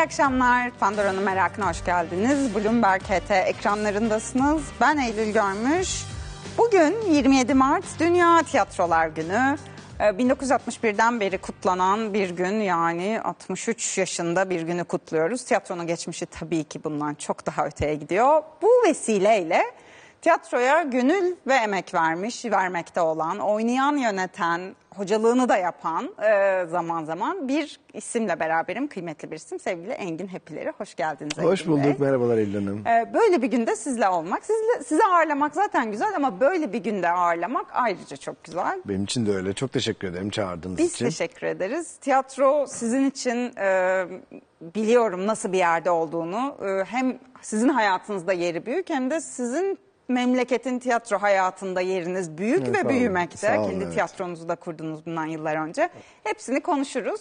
İyi akşamlar. Pandora'nın merakına hoş geldiniz. Bloomberg HT ekranlarındasınız. Ben Eylül Görmüş. Bugün 27 Mart Dünya Tiyatrolar Günü. 1961'den ee, beri kutlanan bir gün yani 63 yaşında bir günü kutluyoruz. Tiyatronun geçmişi tabii ki bundan çok daha öteye gidiyor. Bu vesileyle Tiyatroya gönül ve emek vermiş, vermekte olan, oynayan, yöneten, hocalığını da yapan e, zaman zaman bir isimle beraberim. Kıymetli bir isim sevgili Engin Hepileri. Hoş geldiniz Engin Hoş bulduk. Bey. Merhabalar Eylül Hanım. E, böyle bir günde sizle olmak, sizle, sizi ağırlamak zaten güzel ama böyle bir günde ağırlamak ayrıca çok güzel. Benim için de öyle. Çok teşekkür ederim çağırdığınız Biz için. Biz teşekkür ederiz. Tiyatro sizin için e, biliyorum nasıl bir yerde olduğunu. E, hem sizin hayatınızda yeri büyük hem de sizin memleketin tiyatro hayatında yeriniz büyük evet, ve büyümekte. Sağ olun, Kendi evet. tiyatronuzu da kurdunuz bundan yıllar önce. Hepsini konuşuruz.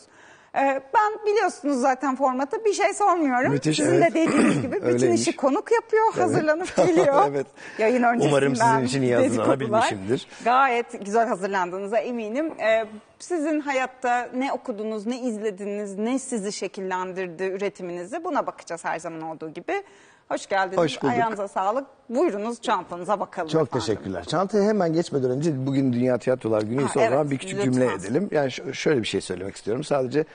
Ee, ben biliyorsunuz zaten formatı bir şey sormuyorum. Müthiş, Sizin evet. de dediğiniz gibi bütün işi konuk yapıyor, evet. hazırlanıp geliyor. evet. Yayın öncesinden Umarım sizin için iyi hazırlanabilmişimdir. Gayet güzel hazırlandığınıza eminim. Ee, sizin hayatta ne okudunuz, ne izlediniz, ne sizi şekillendirdi üretiminizi buna bakacağız her zaman olduğu gibi. Hoş geldiniz. Hoş bulduk. Ayağınıza sağlık. Buyurunuz çantanıza bakalım. Çok efendim. teşekkürler. Çantaya hemen geçmeden önce bugün Dünya Tiyatrolar Günü ise evet, zaman bir küçük lütfen. cümle edelim. Yani şöyle bir şey söylemek istiyorum. Sadece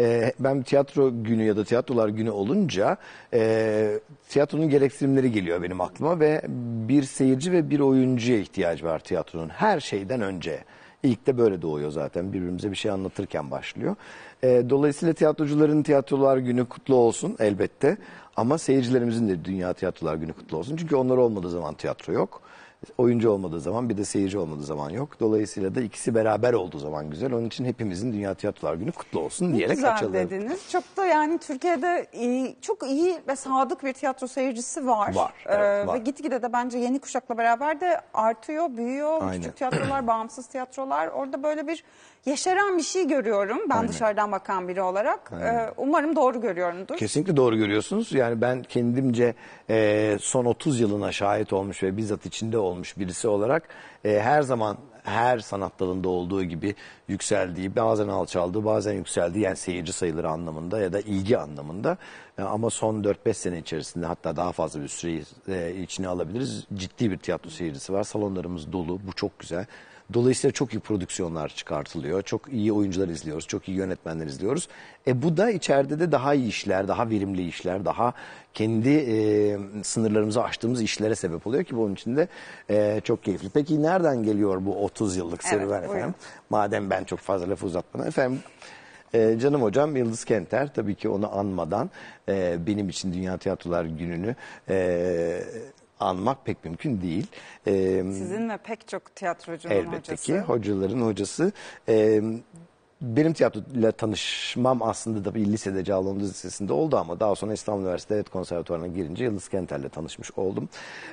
e, ben tiyatro günü ya da tiyatrolar günü olunca e, tiyatronun gereksinimleri geliyor benim aklıma ve bir seyirci ve bir oyuncuya ihtiyacı var tiyatronun her şeyden önce. İlk de böyle doğuyor zaten. Birbirimize bir şey anlatırken başlıyor. E, dolayısıyla tiyatrocuların tiyatrolar günü kutlu olsun elbette. Ama seyircilerimizin de Dünya Tiyatrolar Günü kutlu olsun. Çünkü onlar olmadığı zaman tiyatro yok oyuncu olmadığı zaman bir de seyirci olmadığı zaman yok. Dolayısıyla da ikisi beraber olduğu zaman güzel. Onun için hepimizin Dünya Tiyatrolar Günü kutlu olsun diyerek güzel açalım. Güzel dediniz. Çok da yani Türkiye'de iyi, çok iyi ve sadık bir tiyatro seyircisi var. Var. Evet, ee, var. Ve gitgide de bence yeni kuşakla beraber de artıyor, büyüyor. Aynen. Küçük tiyatrolar, bağımsız tiyatrolar. Orada böyle bir yeşeren bir şey görüyorum ben Aynen. dışarıdan bakan biri olarak. Ee, umarım doğru görüyorumdur. Kesinlikle doğru görüyorsunuz. Yani ben kendimce e, son 30 yılına şahit olmuş ve bizzat içinde olmuş birisi olarak e, her zaman her sanat dalında olduğu gibi yükseldiği, bazen alçaldığı, bazen yükseldiği yani seyirci sayıları anlamında ya da ilgi anlamında e, ama son 4-5 sene içerisinde hatta daha fazla bir süreyi içine alabiliriz. Ciddi bir tiyatro seyircisi var. Salonlarımız dolu. Bu çok güzel. Dolayısıyla çok iyi prodüksiyonlar çıkartılıyor. Çok iyi oyuncular izliyoruz. Çok iyi yönetmenler izliyoruz. E bu da içeride de daha iyi işler, daha verimli işler, daha kendi e, sınırlarımızı aştığımız işlere sebep oluyor ki bunun için de e, çok keyifli. Peki nereden geliyor bu 30 yıllık serüven evet, efendim? Buyurun. Madem ben çok fazla lafı uzatmadan efendim. Ee, canım hocam Yıldız Kenter tabii ki onu anmadan e, benim için Dünya Tiyatrolar Günü'nü e, anmak pek mümkün değil. E, Sizin ve pek çok tiyatrocunun elbette hocası. Elbette ki hocaların hocası. E, benim tiyatroyla tanışmam aslında da bir lisede Cağaloğlu Lisesi'nde oldu ama daha sonra İstanbul Üniversitesi Devlet Konservatuvarı'na girince Yıldız Kenter'le tanışmış oldum.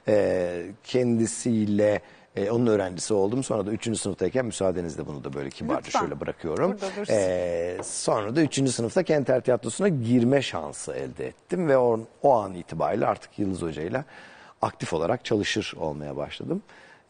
E, kendisiyle e, onun öğrencisi oldum. Sonra da 3. sınıftayken müsaadenizle bunu da böyle kibarca Lütfen. şöyle bırakıyorum. E, sonra da 3. sınıfta Kenter Tiyatrosu'na girme şansı elde ettim ve o, o an itibariyle artık Yıldız hocayla. ile aktif olarak çalışır olmaya başladım.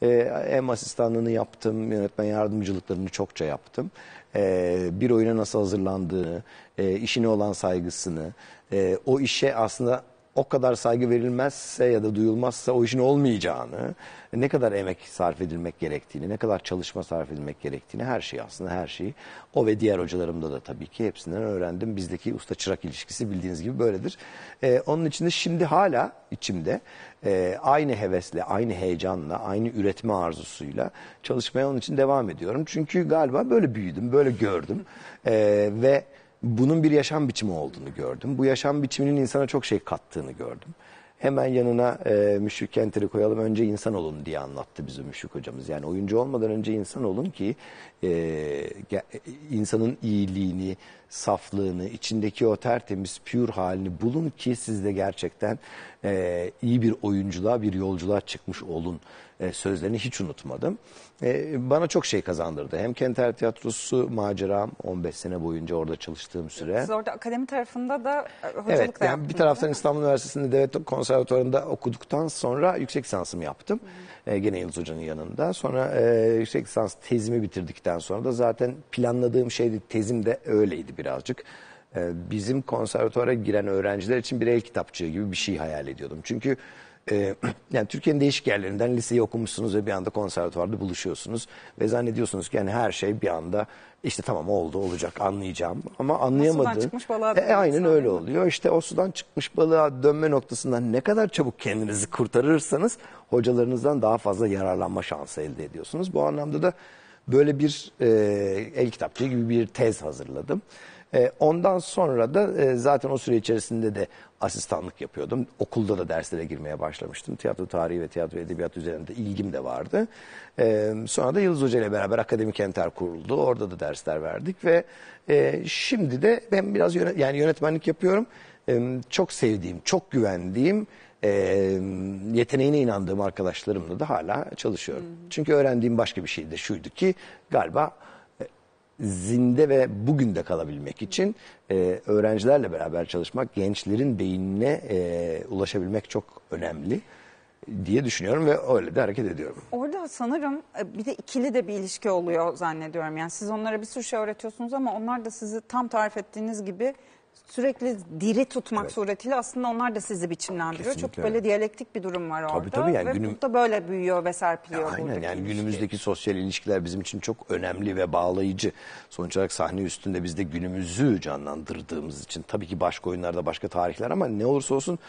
E, hem asistanlığını yaptım, yönetmen yardımcılıklarını çokça yaptım. Ee, bir oyuna nasıl hazırlandığını, e, işine olan saygısını, e, o işe aslında o kadar saygı verilmezse ya da duyulmazsa o işin olmayacağını, ne kadar emek sarf edilmek gerektiğini, ne kadar çalışma sarf edilmek gerektiğini her şeyi aslında her şeyi o ve diğer hocalarımda da tabii ki hepsinden öğrendim. Bizdeki usta çırak ilişkisi bildiğiniz gibi böyledir. Ee, onun için de şimdi hala içimde e, aynı hevesle, aynı heyecanla, aynı üretme arzusuyla çalışmaya onun için devam ediyorum. Çünkü galiba böyle büyüdüm, böyle gördüm ee, ve bunun bir yaşam biçimi olduğunu gördüm. Bu yaşam biçiminin insana çok şey kattığını gördüm. Hemen yanına e, Müşrik Kenter'i koyalım önce insan olun diye anlattı bize Müşrik hocamız. Yani oyuncu olmadan önce insan olun ki e, insanın iyiliğini, saflığını, içindeki o tertemiz, pür halini bulun ki siz de gerçekten e, iyi bir oyunculuğa, bir yolculuğa çıkmış olun e, sözlerini hiç unutmadım. E, bana çok şey kazandırdı. Hem Kenter Tiyatrosu maceram 15 sene boyunca orada çalıştığım süre. Siz orada akademi tarafında da e, hocalık evet, da yani Bir taraftan İstanbul Üniversitesi'nde devlet Konservatuvarında okuduktan sonra yüksek lisansımı yaptım. E, gene Yıldız Hoca'nın yanında. Sonra e, yüksek lisans tezimi bitirdikten sonra da zaten planladığım şeydi. Tezim de öyleydi birazcık bizim konservatuvara giren öğrenciler için bir el kitapçığı gibi bir şey hayal ediyordum. Çünkü ee, yani Türkiye'nin değişik yerlerinden liseyi okumuşsunuz ve bir anda konservatuvarda buluşuyorsunuz ve zannediyorsunuz ki yani her şey bir anda işte tamam oldu olacak anlayacağım ama anlayamadığın. Sudan çıkmış balığa e, aynen öyle oluyor. işte o sudan çıkmış balığa dönme noktasından ne kadar çabuk kendinizi kurtarırsanız hocalarınızdan daha fazla yararlanma şansı elde ediyorsunuz. Bu anlamda da böyle bir e, el kitapçı gibi bir tez hazırladım. E, ondan sonra da e, zaten o süre içerisinde de asistanlık yapıyordum. Okulda da derslere girmeye başlamıştım. Tiyatro tarihi ve tiyatro edebiyat üzerinde ilgim de vardı. E, sonra da Yıldız Hoca ile beraber Akademik Enter kuruldu. Orada da dersler verdik ve şimdi de ben biraz yani yönetmenlik yapıyorum. çok sevdiğim, çok güvendiğim yeteneğine inandığım arkadaşlarımla da hala çalışıyorum. Hı hı. Çünkü öğrendiğim başka bir şey de şuydu ki galiba zinde ve bugün de kalabilmek için e, öğrencilerle beraber çalışmak, gençlerin beynine e, ulaşabilmek çok önemli diye düşünüyorum ve öyle de hareket ediyorum. Orada sanırım e, bir de ikili de bir ilişki oluyor zannediyorum. Yani siz onlara bir sürü şey öğretiyorsunuz ama onlar da sizi tam tarif ettiğiniz gibi sürekli diri tutmak evet. suretiyle aslında onlar da sizi biçimlendiriyor. Kesinlikle. Çok böyle diyalektik bir durum var tabii, orada. Tabii yani ve günüm... da böyle büyüyor ve serpiliyor. Ya, aynen yani ilişki. günümüzdeki sosyal ilişkiler bizim için çok önemli ve bağlayıcı. Sonuç olarak sahne üstünde biz de günümüzü canlandırdığımız için tabii ki başka oyunlarda başka tarihler ama ne olursa olsun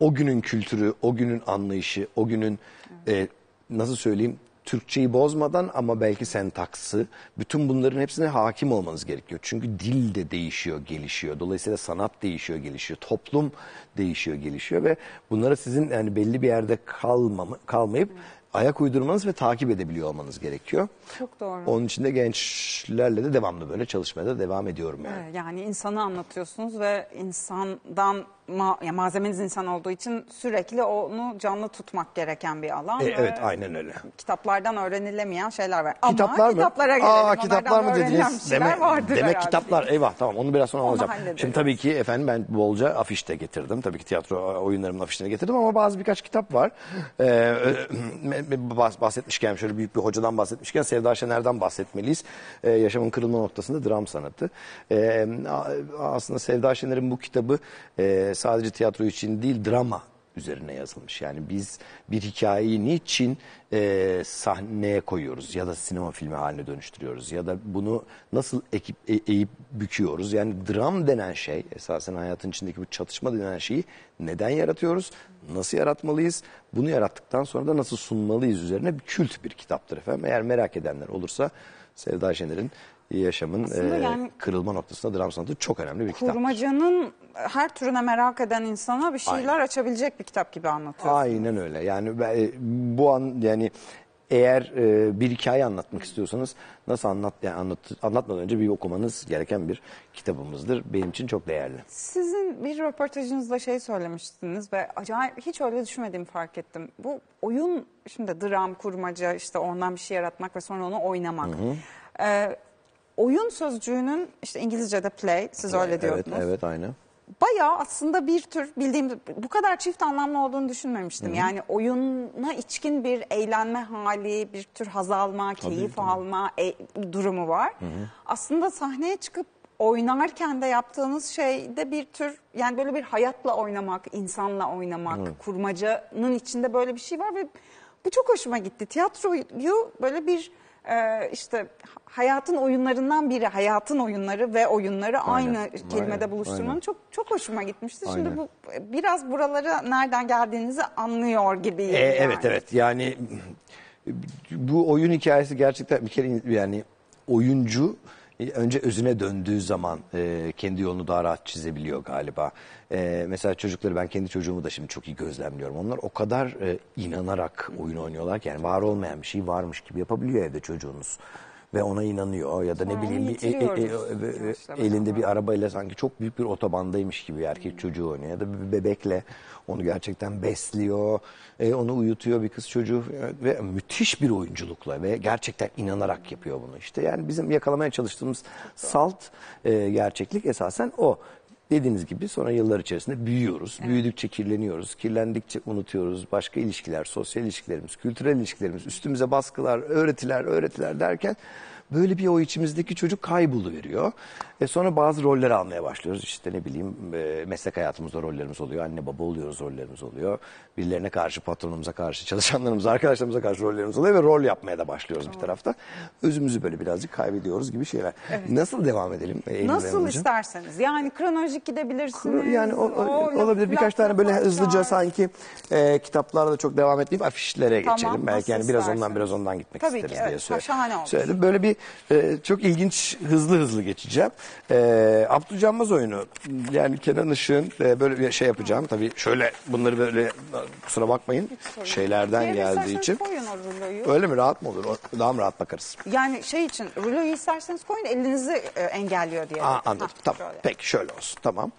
o günün kültürü, o günün anlayışı, o günün evet. e, nasıl söyleyeyim Türkçeyi bozmadan ama belki sentaksı bütün bunların hepsine hakim olmanız gerekiyor. Çünkü dil de değişiyor, gelişiyor. Dolayısıyla sanat değişiyor, gelişiyor. Toplum değişiyor, gelişiyor ve bunlara sizin yani belli bir yerde kalmam kalmayıp ayak uydurmanız ve takip edebiliyor olmanız gerekiyor. Çok doğru. Onun için de gençlerle de devamlı böyle çalışmaya da devam ediyorum yani. yani insanı anlatıyorsunuz ve insandan ma ya malzemeniz insan olduğu için sürekli onu canlı tutmak gereken bir alan. E, evet aynen öyle. Kitaplardan öğrenilemeyen şeyler var. Ama kitaplar mı? kitaplara gelelim. Aa, kitaplar mı dediniz? Demek, demek kitaplar eyvah tamam onu biraz sonra onu alacağım. Şimdi tabii ki efendim ben bolca afiş de getirdim. Tabii ki tiyatro oyunlarımın afişlerini getirdim ama bazı birkaç kitap var. Ee, bahsetmişken şöyle büyük bir hocadan bahsetmişken Sevda Şener'den bahsetmeliyiz. Ee, yaşamın kırılma noktasında dram sanatı. Ee, aslında Sevda Şener'in bu kitabı e, sadece tiyatro için değil drama üzerine yazılmış. Yani biz bir hikayeyi niçin e, sahneye koyuyoruz ya da sinema filmi haline dönüştürüyoruz ya da bunu nasıl ekip, e, eğip büküyoruz? Yani dram denen şey esasen hayatın içindeki bu çatışma denen şeyi neden yaratıyoruz? Nasıl yaratmalıyız? Bunu yarattıktan sonra da nasıl sunmalıyız üzerine bir kült bir kitaptır efendim. Eğer merak edenler olursa Sevda Şener'in yaşamın e, yani, kırılma noktasında dram sanatı çok önemli bir kitap. Kurmacanın her türüne merak eden insana bir şeyler Aynen. açabilecek bir kitap gibi anlatıyor. Aynen öyle. Yani e, bu an yani eğer e, bir hikaye anlatmak istiyorsanız nasıl anlat yani anlat anlatmadan önce bir okumanız gereken bir kitabımızdır. Benim için çok değerli. Sizin bir röportajınızda şey söylemiştiniz ve acayip hiç öyle düşünmediğimi fark ettim. Bu oyun şimdi dram kurmaca işte ondan bir şey yaratmak ve sonra onu oynamak. Hı hı. Ee, oyun sözcüğünün işte İngilizce'de play siz öyle evet, diyordunuz. Evet, evet aynı bayağı aslında bir tür bildiğim bu kadar çift anlamlı olduğunu düşünmemiştim. Hı -hı. Yani oyuna içkin bir eğlenme hali, bir tür haz alma, keyif tabii. alma e, durumu var. Hı -hı. Aslında sahneye çıkıp oynarken de yaptığınız şey de bir tür yani böyle bir hayatla oynamak, insanla oynamak, evet. kurmacanın içinde böyle bir şey var ve bu çok hoşuma gitti. Tiyatroyu böyle bir e, işte hayatın oyunlarından biri hayatın oyunları ve oyunları aynen, aynı kelimede aynen, buluşturmanın aynen. çok çok hoşuma gitmişti. Aynen. Şimdi bu biraz buralara nereden geldiğinizi anlıyor gibiyim. E, yani. Evet evet yani bu oyun hikayesi gerçekten bir kere yani oyuncu önce özüne döndüğü zaman e, kendi yolunu daha rahat çizebiliyor galiba. E, mesela çocukları ben kendi çocuğumu da şimdi çok iyi gözlemliyorum. Onlar o kadar e, inanarak oyun oynuyorlar ki yani var olmayan bir şey varmış gibi yapabiliyor evde çocuğunuz ve ona inanıyor ya da ne bileyim bir e, e, e, e, elinde bir arabayla sanki çok büyük bir otobandaymış gibi erkek hmm. çocuğu oynuyor ya da bir bebekle onu gerçekten besliyor e, onu uyutuyor bir kız çocuğu ve müthiş bir oyunculukla ve gerçekten inanarak yapıyor bunu işte. Yani bizim yakalamaya çalıştığımız salt e, gerçeklik esasen o. Dediğiniz gibi sonra yıllar içerisinde büyüyoruz. Evet. Büyüdükçe kirleniyoruz. Kirlendikçe unutuyoruz. Başka ilişkiler, sosyal ilişkilerimiz, kültürel ilişkilerimiz, üstümüze baskılar, öğretiler, öğretiler derken Böyle bir o içimizdeki çocuk kayboluveriyor. E sonra bazı roller almaya başlıyoruz. İşte ne bileyim e, meslek hayatımızda rollerimiz oluyor. Anne baba oluyoruz rollerimiz oluyor. Birilerine karşı, patronumuza karşı, çalışanlarımıza, arkadaşlarımıza karşı rollerimiz oluyor ve rol yapmaya da başlıyoruz bir tarafta. Özümüzü böyle birazcık kaybediyoruz gibi şeyler. Evet. Nasıl devam edelim? Eylül Nasıl isterseniz. Yani kronolojik gidebilirsiniz. Yani o, o, o olabilir. Birkaç tane böyle hızlıca sanki e, kitaplarda çok devam etmeyip afişlere tamam, geçelim. Belki yani biraz istersen. ondan biraz ondan gitmek Tabii isteriz ki, diye söylüyorum. Şahane Böyle bir e, çok ilginç hızlı hızlı geçeceğim. E, Abdülcanmaz oyunu yani Kenan Işık'ın e, böyle bir şey yapacağım. Tabii şöyle bunları böyle kusura bakmayın şeylerden geldiği için. Öyle mi rahat mı olur? Daha mı rahat bakarız? Yani şey için ruloyu isterseniz koyun elinizi e, engelliyor diye. Aa, anladım. Hah, tamam. şöyle. Peki şöyle olsun. Tamam.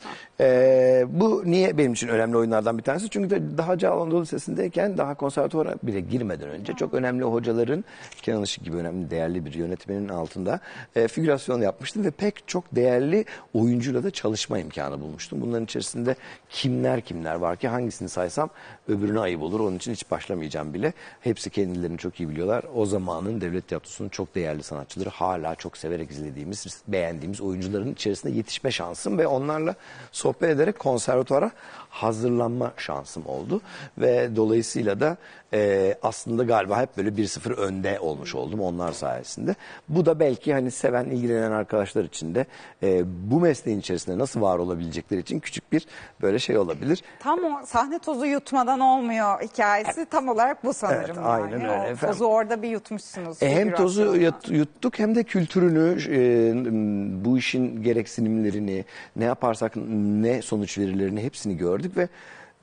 Ee, bu niye benim için önemli oyunlardan bir tanesi? Çünkü de daha Cağaloğlu Anadolu Lisesi'ndeyken daha konservatuvara bile girmeden önce çok önemli hocaların Kenan Işık gibi önemli değerli bir yönetim yönetmeninin altında e, figürasyon yapmıştım ve pek çok değerli oyuncuyla da çalışma imkanı bulmuştum. Bunların içerisinde kimler kimler var ki hangisini saysam öbürüne ayıp olur. Onun için hiç başlamayacağım bile. Hepsi kendilerini çok iyi biliyorlar. O zamanın devlet tiyatrosunun çok değerli sanatçıları hala çok severek izlediğimiz, beğendiğimiz oyuncuların içerisinde yetişme şansım ve onlarla sohbet ederek konservatuara hazırlanma şansım oldu. Ve dolayısıyla da e, aslında galiba hep böyle 1-0 önde olmuş oldum onlar sayesinde. Bu da belki hani seven, ilgilenen arkadaşlar için de e, bu mesleğin içerisinde nasıl var olabilecekleri için küçük bir böyle şey olabilir. Tam o sahne tozu yutmadan olmuyor hikayesi evet. tam olarak bu sanırım. Evet, yani. öyle. O efendim. tozu orada bir yutmuşsunuz. E, hem tozu yut, yuttuk hem de kültürünü, e, bu işin gereksinimlerini, ne yaparsak ne sonuç verirlerini hepsini gördük gördük ve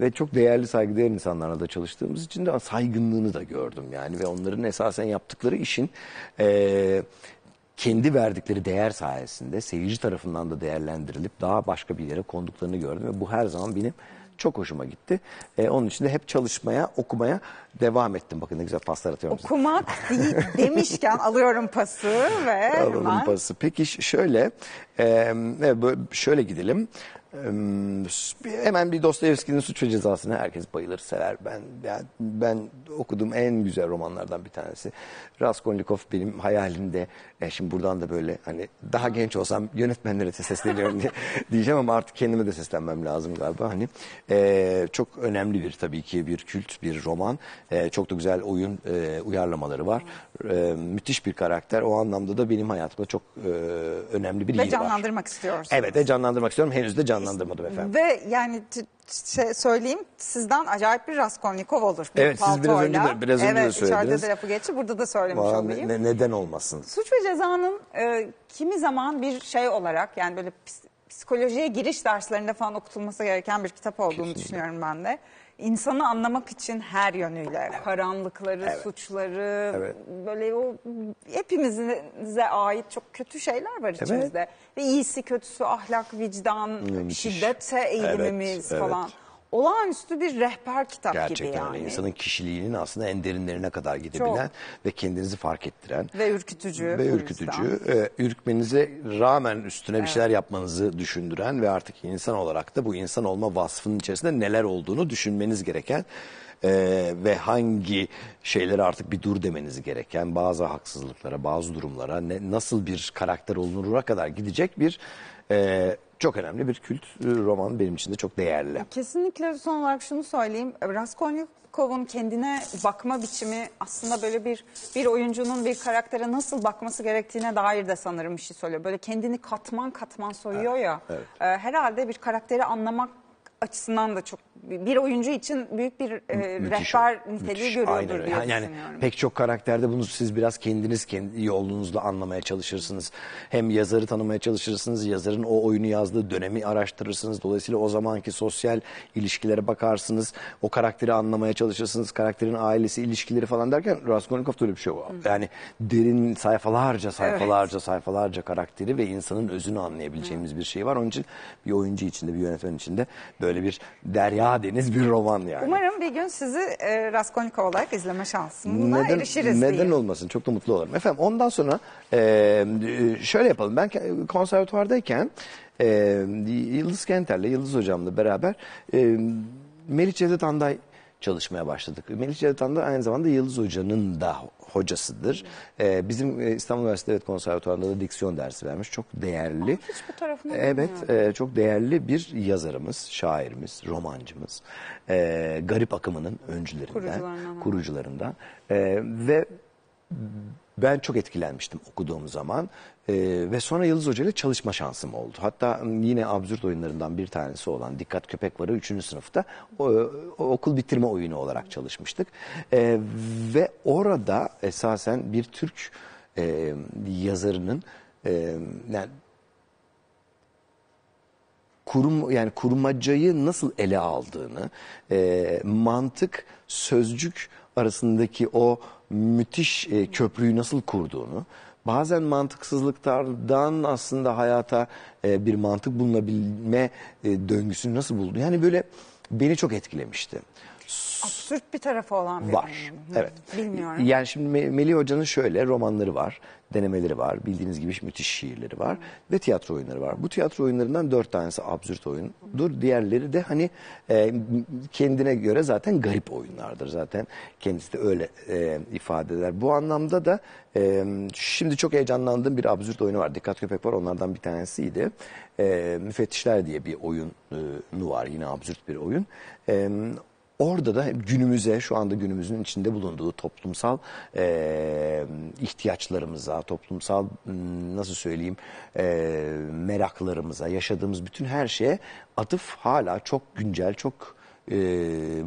ve çok değerli saygıdeğer insanlarla da çalıştığımız için de saygınlığını da gördüm yani ve onların esasen yaptıkları işin e, kendi verdikleri değer sayesinde seyirci tarafından da değerlendirilip daha başka bir yere konduklarını gördüm ve bu her zaman benim çok hoşuma gitti. E, onun için de hep çalışmaya, okumaya devam ettim. Bakın ne güzel paslar atıyorum. Okumak değil demişken alıyorum pası ve Alalım hemen. pası. Peki şöyle, e, şöyle gidelim. Hemen bir Dostoyevski'nin Suç ve Cezası'nı herkes bayılır, sever. Ben ben, ben okuduğum en güzel romanlardan bir tanesi. Raskolnikov benim hayalimde. E şimdi buradan da böyle hani daha genç olsam yönetmenlere sesleniyorum diye diyeceğim ama artık kendime de seslenmem lazım galiba. Hani e, çok önemli bir tabii ki bir kült, bir roman. E, çok da güzel oyun e, uyarlamaları var. E, müthiş bir karakter. O anlamda da benim hayatımda çok e, önemli bir yeri var. Ve canlandırmak istiyorsunuz. Evet de canlandırmak istiyorum. Henüz de canlandırmadım efendim. Ve yani şey söyleyeyim sizden acayip bir Raskolnikov olur. Bir evet siz biraz önce de, biraz önce evet, de söylediniz. Evet içeride de lafı geçti burada da söylemiş Vallahi olayım. Ne, neden olmasın? Suç ve cezanın e, kimi zaman bir şey olarak yani böyle psikolojiye giriş derslerinde falan okutulması gereken bir kitap olduğunu Kesinlikle. düşünüyorum ben de insanı anlamak için her yönüyle karanlıkları, Evet. suçları, Evet. böyle o hepimize ait çok kötü şeyler var içimizde. Ve iyisi, kötüsü, ahlak, vicdan, şiddete eğilimimiz Evet, evet. falan olağanüstü bir rehber kitap Gerçekten gibi yani. Gerçekten insanın kişiliğinin aslında en derinlerine kadar gidebilen Çok. ve kendinizi fark ettiren. Ve ürkütücü. Ve ürkütücü. E, ürkmenize rağmen üstüne evet. bir şeyler yapmanızı düşündüren ve artık insan olarak da bu insan olma vasfının içerisinde neler olduğunu düşünmeniz gereken ee, ve hangi şeylere artık bir dur demeniz gereken bazı haksızlıklara, bazı durumlara ne, nasıl bir karakter olunura kadar gidecek bir e, çok önemli bir kült e, roman benim için de çok değerli. Kesinlikle son olarak şunu söyleyeyim. Raskolnikov'un kendine bakma biçimi aslında böyle bir bir oyuncunun bir karaktere nasıl bakması gerektiğine dair de sanırım bir şey söylüyor. Böyle kendini katman katman soruyor ya. Evet. E, herhalde bir karakteri anlamak açısından da çok bir oyuncu için büyük bir e, rehber niteliği müthiş, görüyordur diye yani, düşünüyorum. Pek çok karakterde bunu siz biraz kendiniz kendi yolunuzla anlamaya çalışırsınız. Hem yazarı tanımaya çalışırsınız, yazarın o oyunu yazdığı dönemi araştırırsınız. Dolayısıyla o zamanki sosyal ilişkilere bakarsınız. O karakteri anlamaya çalışırsınız. Karakterin ailesi, ilişkileri falan derken Raskolnikov'da öyle bir şey var. Yani derin sayfalarca, sayfalarca, evet. sayfalarca karakteri ve insanın özünü anlayabileceğimiz Hı. bir şey var. Onun için bir oyuncu içinde, bir yönetmen içinde böyle böyle bir derya deniz bir roman yani. Umarım bir gün sizi e, Raskolnikov olarak izleme şansına neden, erişiriz Neden diye. olmasın çok da mutlu olurum. Efendim ondan sonra e, şöyle yapalım ben konservatuvardayken e, Yıldız Kenter'le Yıldız Hocam'la beraber e, Meriç Cevdet Anday çalışmaya başladık. Melih Cevdetan da aynı zamanda Yıldız Hoca'nın da hocasıdır. Ee, bizim e, İstanbul Üniversitesi Devlet Konservatuvarı'nda da diksiyon dersi vermiş. Çok değerli. Aa, hiç bu tarafına Evet, e, çok değerli bir yazarımız, şairimiz, romancımız. E, garip akımının öncülerinden, kurucularından. kurucularından. E, ve ben çok etkilenmiştim okuduğum zaman e, ve sonra Yıldız Hoca ile çalışma şansım oldu. Hatta yine absürt oyunlarından bir tanesi olan Dikkat Köpek Varı 3. sınıfta o, o, okul bitirme oyunu olarak çalışmıştık. E, ve orada esasen bir Türk e, yazarının e, yani kurum yani kurmacayı nasıl ele aldığını, e, mantık sözcük arasındaki o müthiş e, köprüyü nasıl kurduğunu bazen mantıksızlıklardan aslında hayata e, bir mantık bulunabilme e, döngüsünü nasıl buldu? Yani böyle beni çok etkilemişti absürt bir tarafı olan bir Var. Roman. Evet. Bilmiyorum. Yani şimdi Melih Hoca'nın şöyle romanları var, denemeleri var, bildiğiniz gibi müthiş şiirleri var ve tiyatro oyunları var. Bu tiyatro oyunlarından dört tanesi absürt oyundur. Diğerleri de hani e, kendine göre zaten garip oyunlardır zaten. Kendisi de öyle e, ifade eder. Bu anlamda da e, şimdi çok heyecanlandığım bir absürt oyunu var. Dikkat Köpek var onlardan bir tanesiydi. E, Müfettişler diye bir oyunu var yine absürt bir oyun. E, Orada da günümüze, şu anda günümüzün içinde bulunduğu toplumsal e, ihtiyaçlarımıza, toplumsal nasıl söyleyeyim e, meraklarımıza, yaşadığımız bütün her şeye atıf hala çok güncel, çok e,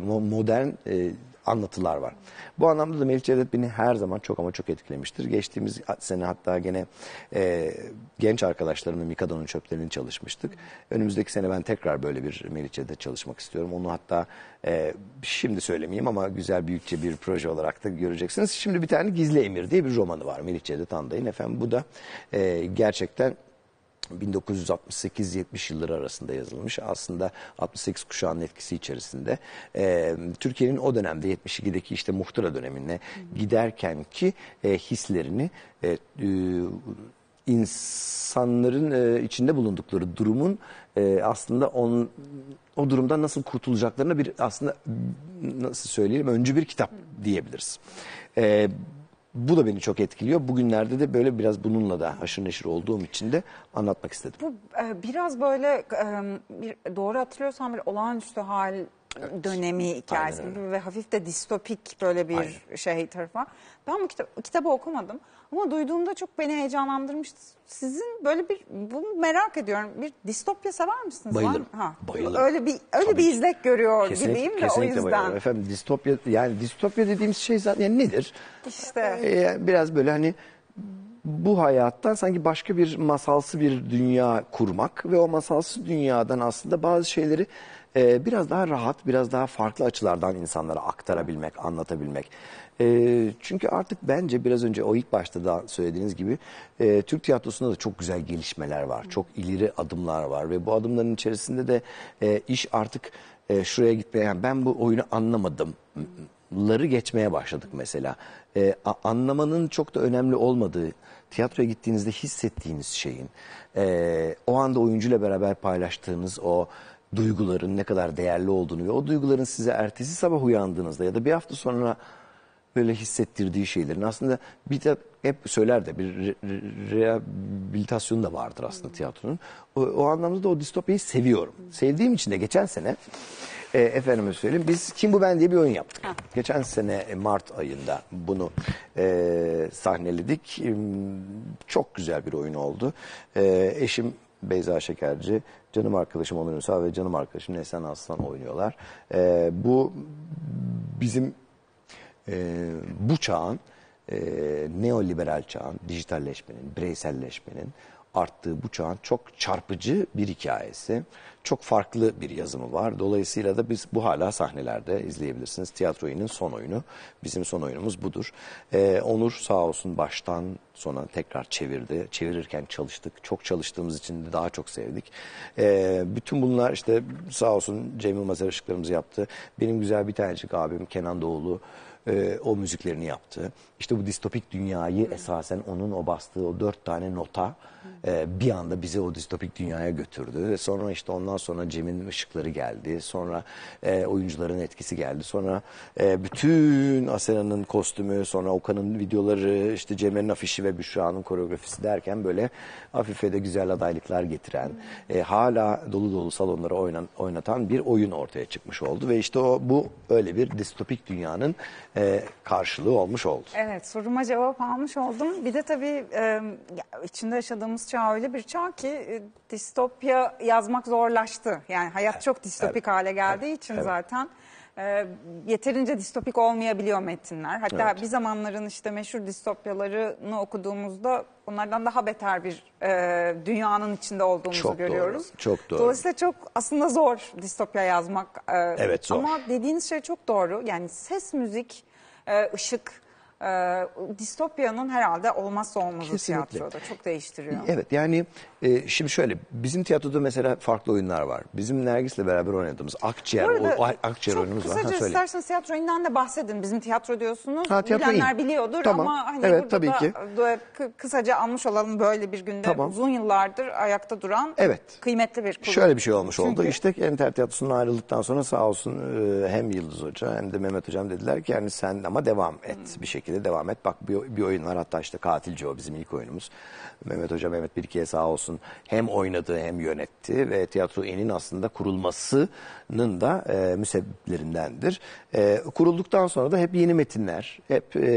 modern e, anlatılar var. Bu anlamda da Melih Cevdet beni her zaman çok ama çok etkilemiştir. Geçtiğimiz sene hatta gene e, genç arkadaşlarımla Mikado'nun çöplerini çalışmıştık. Önümüzdeki sene ben tekrar böyle bir Melih Cevdet çalışmak istiyorum. Onu hatta e, şimdi söylemeyeyim ama güzel büyükçe bir proje olarak da göreceksiniz. Şimdi bir tane Gizli Emir diye bir romanı var Melih Cevdet Anday'ın. Efendim bu da e, gerçekten 1968-70 yılları arasında yazılmış. Aslında 68 kuşağının etkisi içerisinde. E, Türkiye'nin o dönemde 72'deki işte muhtıra dönemine giderken ki e, hislerini e, e, insanların e, içinde bulundukları durumun e, aslında on, o durumdan nasıl kurtulacaklarına bir aslında nasıl söyleyelim öncü bir kitap diyebiliriz. E, bu da beni çok etkiliyor. Bugünlerde de böyle biraz bununla da aşırı neşir olduğum için de anlatmak istedim. Bu e, biraz böyle e, bir, doğru hatırlıyorsam bir olağanüstü hal evet. dönemi hikayesi ve hafif de distopik böyle bir Aynen. şey tarafı Ben bu kitap, kitabı okumadım ama duyduğumda çok beni heyecanlandırmıştı. Sizin böyle bir bu merak ediyorum. Bir distopya sever misiniz? Bayılırım. Ha. Bayılırım. Öyle bir öyle Tabii. bir izlek görüyor kesinlikle, gibiyim de kesinlikle o yüzden. Bayılırım. Efendim distopya yani distopya dediğimiz şey zaten yani nedir? İşte. Ee, biraz böyle hani bu hayattan sanki başka bir masalsı bir dünya kurmak ve o masalsı dünyadan aslında bazı şeyleri e, biraz daha rahat, biraz daha farklı açılardan insanlara aktarabilmek, anlatabilmek. E, çünkü artık bence biraz önce o ilk başta da söylediğiniz gibi e, Türk tiyatrosunda da çok güzel gelişmeler var. Çok ileri adımlar var ve bu adımların içerisinde de e, iş artık e, şuraya gitmeye yani ben bu oyunu anlamadım ları geçmeye başladık mesela. E, anlamanın çok da önemli olmadığı tiyatroya gittiğinizde hissettiğiniz şeyin e, o anda oyuncuyla beraber paylaştığınız o duyguların ne kadar değerli olduğunu ve o duyguların size ertesi sabah uyandığınızda ya da bir hafta sonra böyle hissettirdiği şeylerin aslında bir de hep söyler de bir re, da vardır aslında tiyatronun. O, o anlamda da o distopyayı seviyorum. Sevdiğim için de geçen sene e, efendime söyleyeyim biz Kim Bu Ben diye bir oyun yaptık. Ha. Geçen sene e, Mart ayında bunu e, sahneledik. E, çok güzel bir oyun oldu. E, eşim Beyza Şekerci, canım arkadaşım Onur Ünsal ve canım arkadaşım Neslihan Aslan oynuyorlar. E, bu bizim e, bu çağın e, neoliberal çağın, dijitalleşmenin, bireyselleşmenin arttığı bu çağın çok çarpıcı bir hikayesi. Çok farklı bir yazımı var. Dolayısıyla da biz bu hala sahnelerde izleyebilirsiniz. Tiyatroyunun son oyunu. Bizim son oyunumuz budur. Ee, Onur sağ olsun baştan sona tekrar çevirdi. Çevirirken çalıştık. Çok çalıştığımız için de daha çok sevdik. Ee, bütün bunlar işte sağ olsun Cemil Yılmaz ışıklarımızı yaptı. Benim güzel bir tanecik abim Kenan Doğulu e, o müziklerini yaptı. İşte bu distopik dünyayı esasen onun o bastığı o dört tane nota e, bir anda bizi o distopik dünyaya götürdü. sonra işte ondan sonra Cem'in ışıkları geldi. Sonra e, oyuncuların etkisi geldi. Sonra e, bütün Asena'nın kostümü, sonra Okan'ın videoları, işte Cem'in afişi ve Büşra'nın koreografisi derken böyle afife de güzel adaylıklar getiren, e, hala dolu dolu salonlara oynan, oynatan bir oyun ortaya çıkmış oldu. Ve işte o bu öyle bir distopik dünyanın e, karşılığı olmuş oldu. Evet. Evet soruma cevap almış oldum. Bir de tabii içinde yaşadığımız çağ öyle bir çağ ki e, distopya yazmak zorlaştı. Yani hayat çok distopik hale geldiği için zaten e, yeterince distopik olmayabiliyor metinler. Hatta Evet. bir zamanların işte meşhur distopyalarını okuduğumuzda onlardan daha beter bir e, dünyanın içinde olduğumuzu Çok doğru, görüyoruz. çok doğru. Dolayısıyla çok aslında zor distopya yazmak. e, Evet, zor. Ama dediğiniz şey çok doğru. Yani ses, müzik, e, ışık e, distopyanın herhalde olmazsa olmazı Kesinlikle. tiyatroda. Çok değiştiriyor. Evet yani e, şimdi şöyle bizim tiyatroda mesela farklı oyunlar var. Bizim Nergis'le beraber oynadığımız akciğer, o, akciğer oyunumuz var. Çok kısaca isterseniz tiyatroyundan da bahsedin. Bizim tiyatro diyorsunuz. Ha, tiyatro Bilenler iyi. biliyordur tamam. ama hani evet, burada tabii da, ki. da kısaca almış olalım böyle bir günde tamam. uzun yıllardır ayakta duran evet. kıymetli bir kurul. Şöyle bir şey olmuş Çünkü... oldu. İşte Enter Tiyatrosu'ndan ayrıldıktan sonra sağ olsun e, hem Yıldız Hoca hem de Mehmet Hocam dediler ki yani sen ama devam et. Hmm. Bir şekilde devam et. Bak bir, bir oyun var hatta işte Katilci o bizim ilk oyunumuz. Mehmet Hoca Mehmet Birki'ye sağ olsun olsun hem oynadı hem yönetti ve tiyatro enin aslında kurulmasının da e, müsebbiplerindendir. E, kurulduktan sonra da hep yeni metinler, hep e,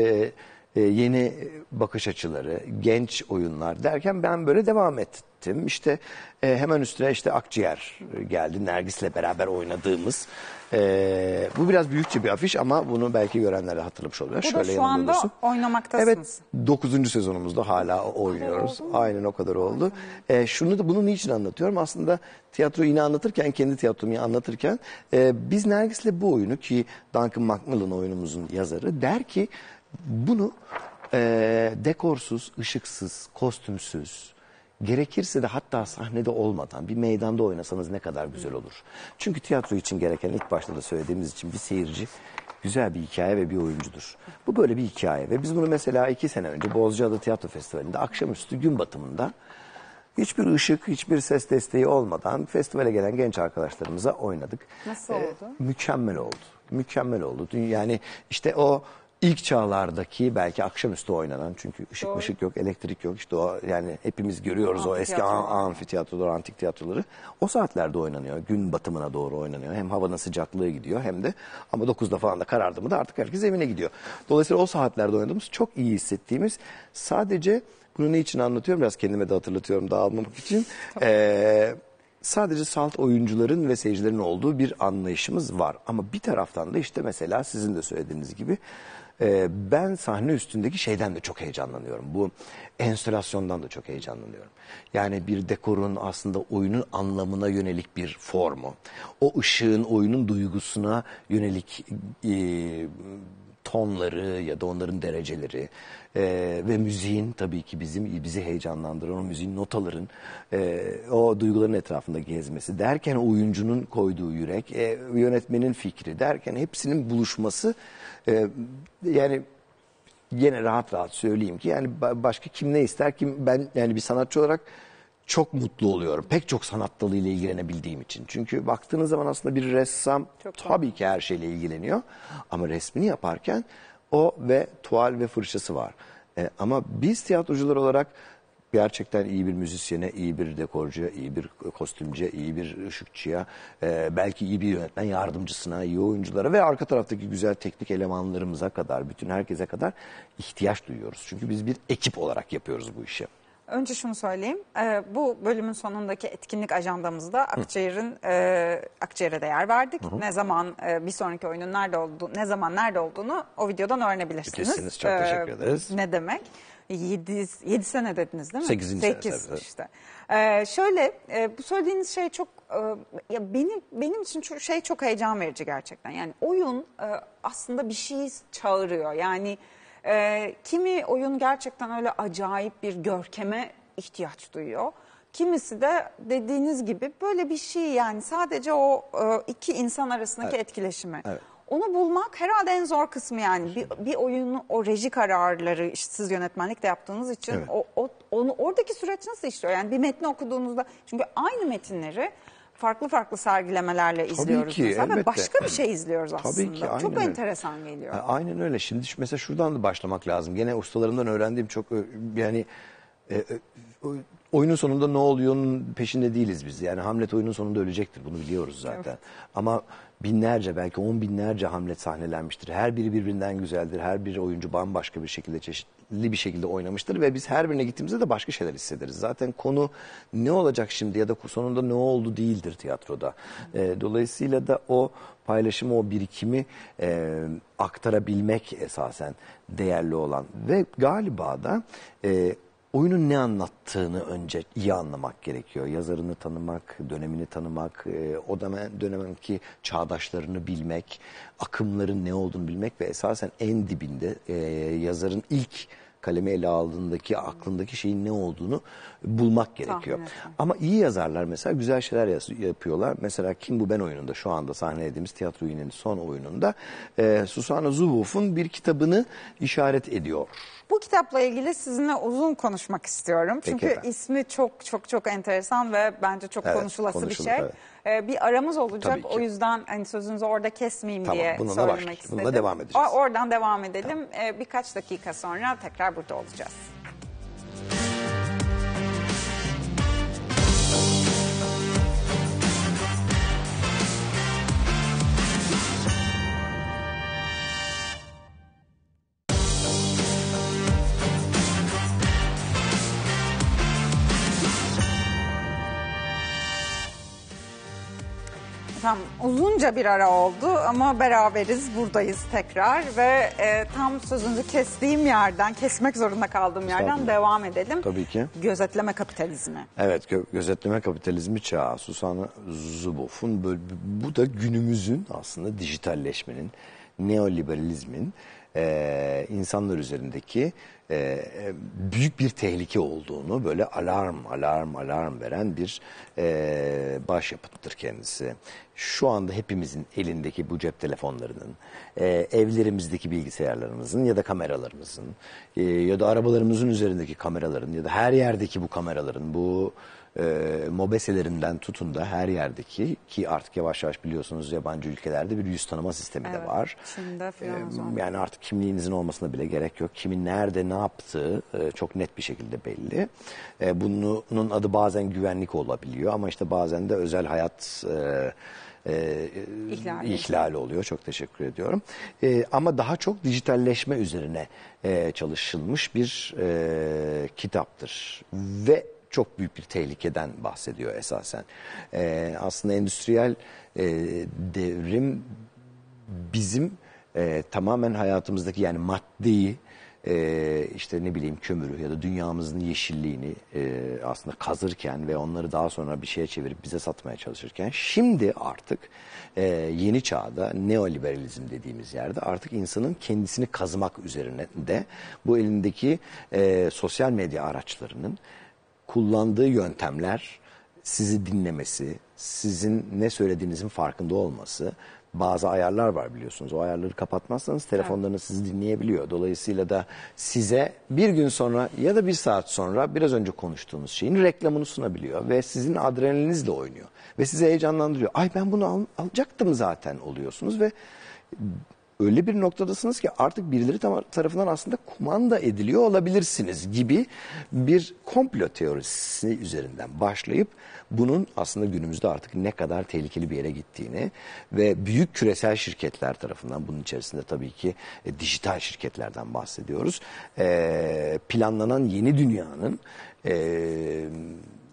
e, yeni bakış açıları, genç oyunlar derken ben böyle devam ettim. İşte e, hemen üstüne işte Akciğer geldi. Nergis'le beraber oynadığımız ee, bu biraz büyükçe bir afiş ama bunu belki görenler de hatırlamış olurlar. Bu Şöyle da şu anda olursun. oynamaktasınız. Evet 9. sezonumuzda hala oynuyoruz. Aynen o kadar oldu. Ee, şunu da bunu niçin anlatıyorum? Aslında tiyatro yine anlatırken kendi tiyatromu anlatırken e, biz Nergis'le bu oyunu ki Duncan Macmillan oyunumuzun yazarı der ki bunu e, dekorsuz, ışıksız, kostümsüz, Gerekirse de hatta sahnede olmadan bir meydanda oynasanız ne kadar güzel olur. Çünkü tiyatro için gereken ilk başta da söylediğimiz için bir seyirci güzel bir hikaye ve bir oyuncudur. Bu böyle bir hikaye ve biz bunu mesela iki sene önce Bozcaada Tiyatro Festivali'nde akşamüstü gün batımında hiçbir ışık, hiçbir ses desteği olmadan festivale gelen genç arkadaşlarımıza oynadık. Nasıl ee, oldu? Ee, mükemmel oldu. Mükemmel oldu. Yani işte o ilk çağlardaki belki akşamüstü oynanan çünkü ışık Doğru. ışık yok elektrik yok işte o yani hepimiz görüyoruz o eski an, antik tiyatroları o saatlerde oynanıyor gün batımına doğru oynanıyor hem havanın sıcaklığı gidiyor hem de ama 9'da falan da karardı mı da artık herkes evine gidiyor. Dolayısıyla o saatlerde oynadığımız çok iyi hissettiğimiz sadece bunu ne için anlatıyorum biraz kendime de hatırlatıyorum dağılmamak için. ee, sadece salt oyuncuların ve seyircilerin olduğu bir anlayışımız var. Ama bir taraftan da işte mesela sizin de söylediğiniz gibi ee, ben sahne üstündeki şeyden de çok heyecanlanıyorum. Bu enstalasyondan da çok heyecanlanıyorum. Yani bir dekorun aslında oyunun anlamına yönelik bir formu. O ışığın oyunun duygusuna yönelik e, tonları ya da onların dereceleri e, ve müziğin tabii ki bizim bizi heyecanlandıran o müziğin notaların e, o duyguların etrafında gezmesi derken oyuncunun koyduğu yürek e, yönetmenin fikri derken hepsinin buluşması e, yani yine rahat rahat söyleyeyim ki yani başka kim ne ister kim ben yani bir sanatçı olarak çok mutlu oluyorum. Pek çok sanat dalıyla ilgilenebildiğim için. Çünkü baktığınız zaman aslında bir ressam çok tabii ki her şeyle ilgileniyor. Ama resmini yaparken o ve tuval ve fırçası var. E, ama biz tiyatrocular olarak gerçekten iyi bir müzisyene, iyi bir dekorcuya, iyi bir kostümcüye, iyi bir ışıkçıya, e, belki iyi bir yönetmen yardımcısına, iyi oyunculara ve arka taraftaki güzel teknik elemanlarımıza kadar, bütün herkese kadar ihtiyaç duyuyoruz. Çünkü biz bir ekip olarak yapıyoruz bu işi. Önce şunu söyleyeyim. E, bu bölümün sonundaki etkinlik ajandamızda Akçayır'ın e, Akçayır'a değer verdik. Hı hı. Ne zaman bir sonraki oyunun nerede olduğu, ne zaman nerede olduğunu o videodan öğrenebilirsiniz. Müthişsiniz. Çok teşekkür ederiz. ne demek? 7, 7 sene dediniz değil mi? 8. sene. 8 işte. Ee, şöyle e, bu söylediğiniz şey çok e, ya benim benim için çok, şey çok heyecan verici gerçekten. Yani oyun e, aslında bir şey çağırıyor. Yani e, kimi oyun gerçekten öyle acayip bir görkeme ihtiyaç duyuyor. Kimisi de dediğiniz gibi böyle bir şey yani sadece o e, iki insan arasındaki etkileşimi. Evet. Onu bulmak herhalde en zor kısmı yani. Bir, bir oyunu o reji kararları işte siz yönetmenlik de yaptığınız için Evet. o, o onu oradaki süreç nasıl işliyor? Yani bir metni okuduğunuzda çünkü aynı metinleri farklı farklı sergilemelerle izliyoruz ki, mesela başka bir şey izliyoruz Tabii aslında. ki, aynen Çok öyle. enteresan geliyor. Aynen öyle. Şimdi mesela şuradan da başlamak lazım. Gene ustalarından öğrendiğim çok yani e, e, oyunun sonunda ne oluyor onun peşinde değiliz biz. Yani Hamlet oyunun sonunda ölecektir. Bunu biliyoruz zaten. Ama binlerce belki on binlerce Hamlet sahnelenmiştir. Her biri birbirinden güzeldir. Her bir oyuncu bambaşka bir şekilde çeşitli bir şekilde oynamıştır ve biz her birine gittiğimizde de başka şeyler hissederiz. Zaten konu ne olacak şimdi ya da sonunda ne oldu değildir tiyatroda. E, dolayısıyla da o paylaşımı, o birikimi e, aktarabilmek esasen değerli olan ve galiba da e, oyunun ne anlattığını önce iyi anlamak gerekiyor. Yazarını tanımak, dönemini tanımak, e, o dönem dönemki çağdaşlarını bilmek, akımların ne olduğunu bilmek ve esasen en dibinde e, yazarın ilk kaleme ele aldığındaki aklındaki şeyin ne olduğunu bulmak gerekiyor. Ama iyi yazarlar mesela güzel şeyler yapıyorlar. Mesela Kim Bu Ben oyununda şu anda sahnelediğimiz tiyatro oyununun son oyununda e, Susana Zuboff'un bir kitabını işaret ediyor bu kitapla ilgili sizinle uzun konuşmak istiyorum. Peki Çünkü efendim. ismi çok çok çok enteresan ve bence çok Evet, konuşulası bir şey. evet. Ee, bir aramız olacak. O yüzden hani sözünüzü orada kesmeyeyim Tamam, diye bununla söylemek başlayalım. istedim. Bununla devam edeceğiz. O- Oradan devam edelim. Ee, birkaç dakika sonra tekrar burada olacağız. tam uzunca bir ara oldu ama beraberiz buradayız tekrar ve e, tam sözünüzü kestiğim yerden kesmek zorunda kaldığım yerden devam edelim. Tabii ki. Gözetleme kapitalizmi. Evet gö gözetleme kapitalizmi çağı Susana Zuboff'un bu da günümüzün aslında dijitalleşmenin neoliberalizmin e, insanlar üzerindeki e, e, büyük bir tehlike olduğunu böyle alarm alarm alarm veren bir e, başyapıttır kendisi. Şu anda hepimizin elindeki bu cep telefonlarının, e, evlerimizdeki bilgisayarlarımızın ya da kameralarımızın e, ya da arabalarımızın üzerindeki kameraların ya da her yerdeki bu kameraların bu e, mobeselerinden tutun da her yerdeki ki artık yavaş yavaş biliyorsunuz yabancı ülkelerde bir yüz tanıma sistemi evet, de var. Çin'de e, falan. E, yani artık kimliğinizin olmasına bile gerek yok. Kimin nerede ne yaptığı e, çok net bir şekilde belli. E, bunun adı bazen güvenlik olabiliyor ama işte bazen de özel hayat... E, e, ihlal, ihlal oluyor. Çok teşekkür ediyorum. E, ama daha çok dijitalleşme üzerine e, çalışılmış bir e, kitaptır. Ve çok büyük bir tehlikeden bahsediyor esasen. E, aslında endüstriyel e, devrim bizim e, tamamen hayatımızdaki yani maddeyi, e, işte ne bileyim kömürü ya da dünyamızın yeşilliğini e, aslında kazırken ve onları daha sonra bir şeye çevirip bize satmaya çalışırken şimdi artık e, yeni çağda neoliberalizm dediğimiz yerde artık insanın kendisini kazmak üzerine de bu elindeki e, sosyal medya araçlarının kullandığı yöntemler sizi dinlemesi, sizin ne söylediğinizin farkında olması. Bazı ayarlar var biliyorsunuz. O ayarları kapatmazsanız telefonlarınız sizi dinleyebiliyor. Dolayısıyla da size bir gün sonra ya da bir saat sonra biraz önce konuştuğumuz şeyin reklamını sunabiliyor. Ve sizin adrenalinizle oynuyor. Ve sizi heyecanlandırıyor. Ay ben bunu al- alacaktım zaten oluyorsunuz ve öyle bir noktadasınız ki artık birileri tarafından aslında kumanda ediliyor olabilirsiniz gibi bir komplo teorisi üzerinden başlayıp bunun aslında günümüzde artık ne kadar tehlikeli bir yere gittiğini ve büyük küresel şirketler tarafından bunun içerisinde tabii ki e, dijital şirketlerden bahsediyoruz. E, planlanan yeni dünyanın e,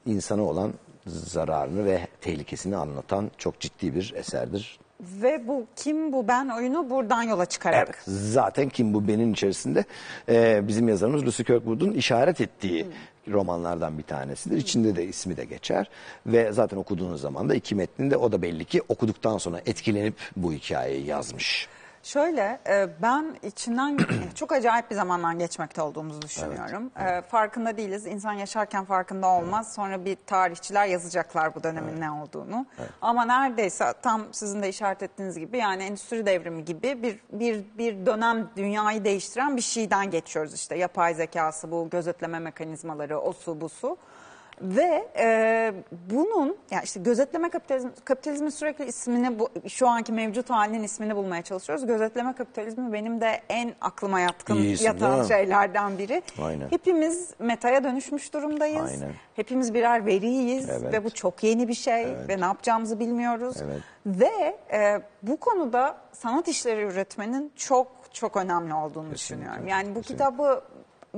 insana olan zararını ve tehlikesini anlatan çok ciddi bir eserdir ve bu kim bu ben oyunu buradan yola çıkarak. Evet, zaten kim bu benin içerisinde e, bizim yazarımız Lucy Kirkwood'un işaret ettiği hmm. romanlardan bir tanesidir. Hmm. İçinde de ismi de geçer ve zaten okuduğunuz zaman da iki metninde o da belli ki okuduktan sonra etkilenip bu hikayeyi yazmış. Şöyle e, ben içinden çok acayip bir zamandan geçmekte olduğumuzu düşünüyorum. Evet, e, evet. farkında değiliz. İnsan yaşarken farkında olmaz. Evet. Sonra bir tarihçiler yazacaklar bu dönemin evet. ne olduğunu. Evet. Ama neredeyse tam sizin de işaret ettiğiniz gibi yani endüstri devrimi gibi bir bir bir dönem dünyayı değiştiren bir şeyden geçiyoruz işte. Yapay zekası bu gözetleme mekanizmaları o su bu su. Ve e, bunun yani işte gözetleme kapitalizm, kapitalizmin sürekli ismini bu, şu anki mevcut halinin ismini bulmaya çalışıyoruz. Gözetleme kapitalizmi benim de en aklıma yatkın İyisin, yatan şeylerden biri. Aynen. Hepimiz metaya dönüşmüş durumdayız. Aynen. Hepimiz birer veriyiz evet. ve bu çok yeni bir şey evet. ve ne yapacağımızı bilmiyoruz. Evet. Ve e, bu konuda sanat işleri üretmenin çok çok önemli olduğunu Kesinlikle. düşünüyorum. Yani bu Kesinlikle. kitabı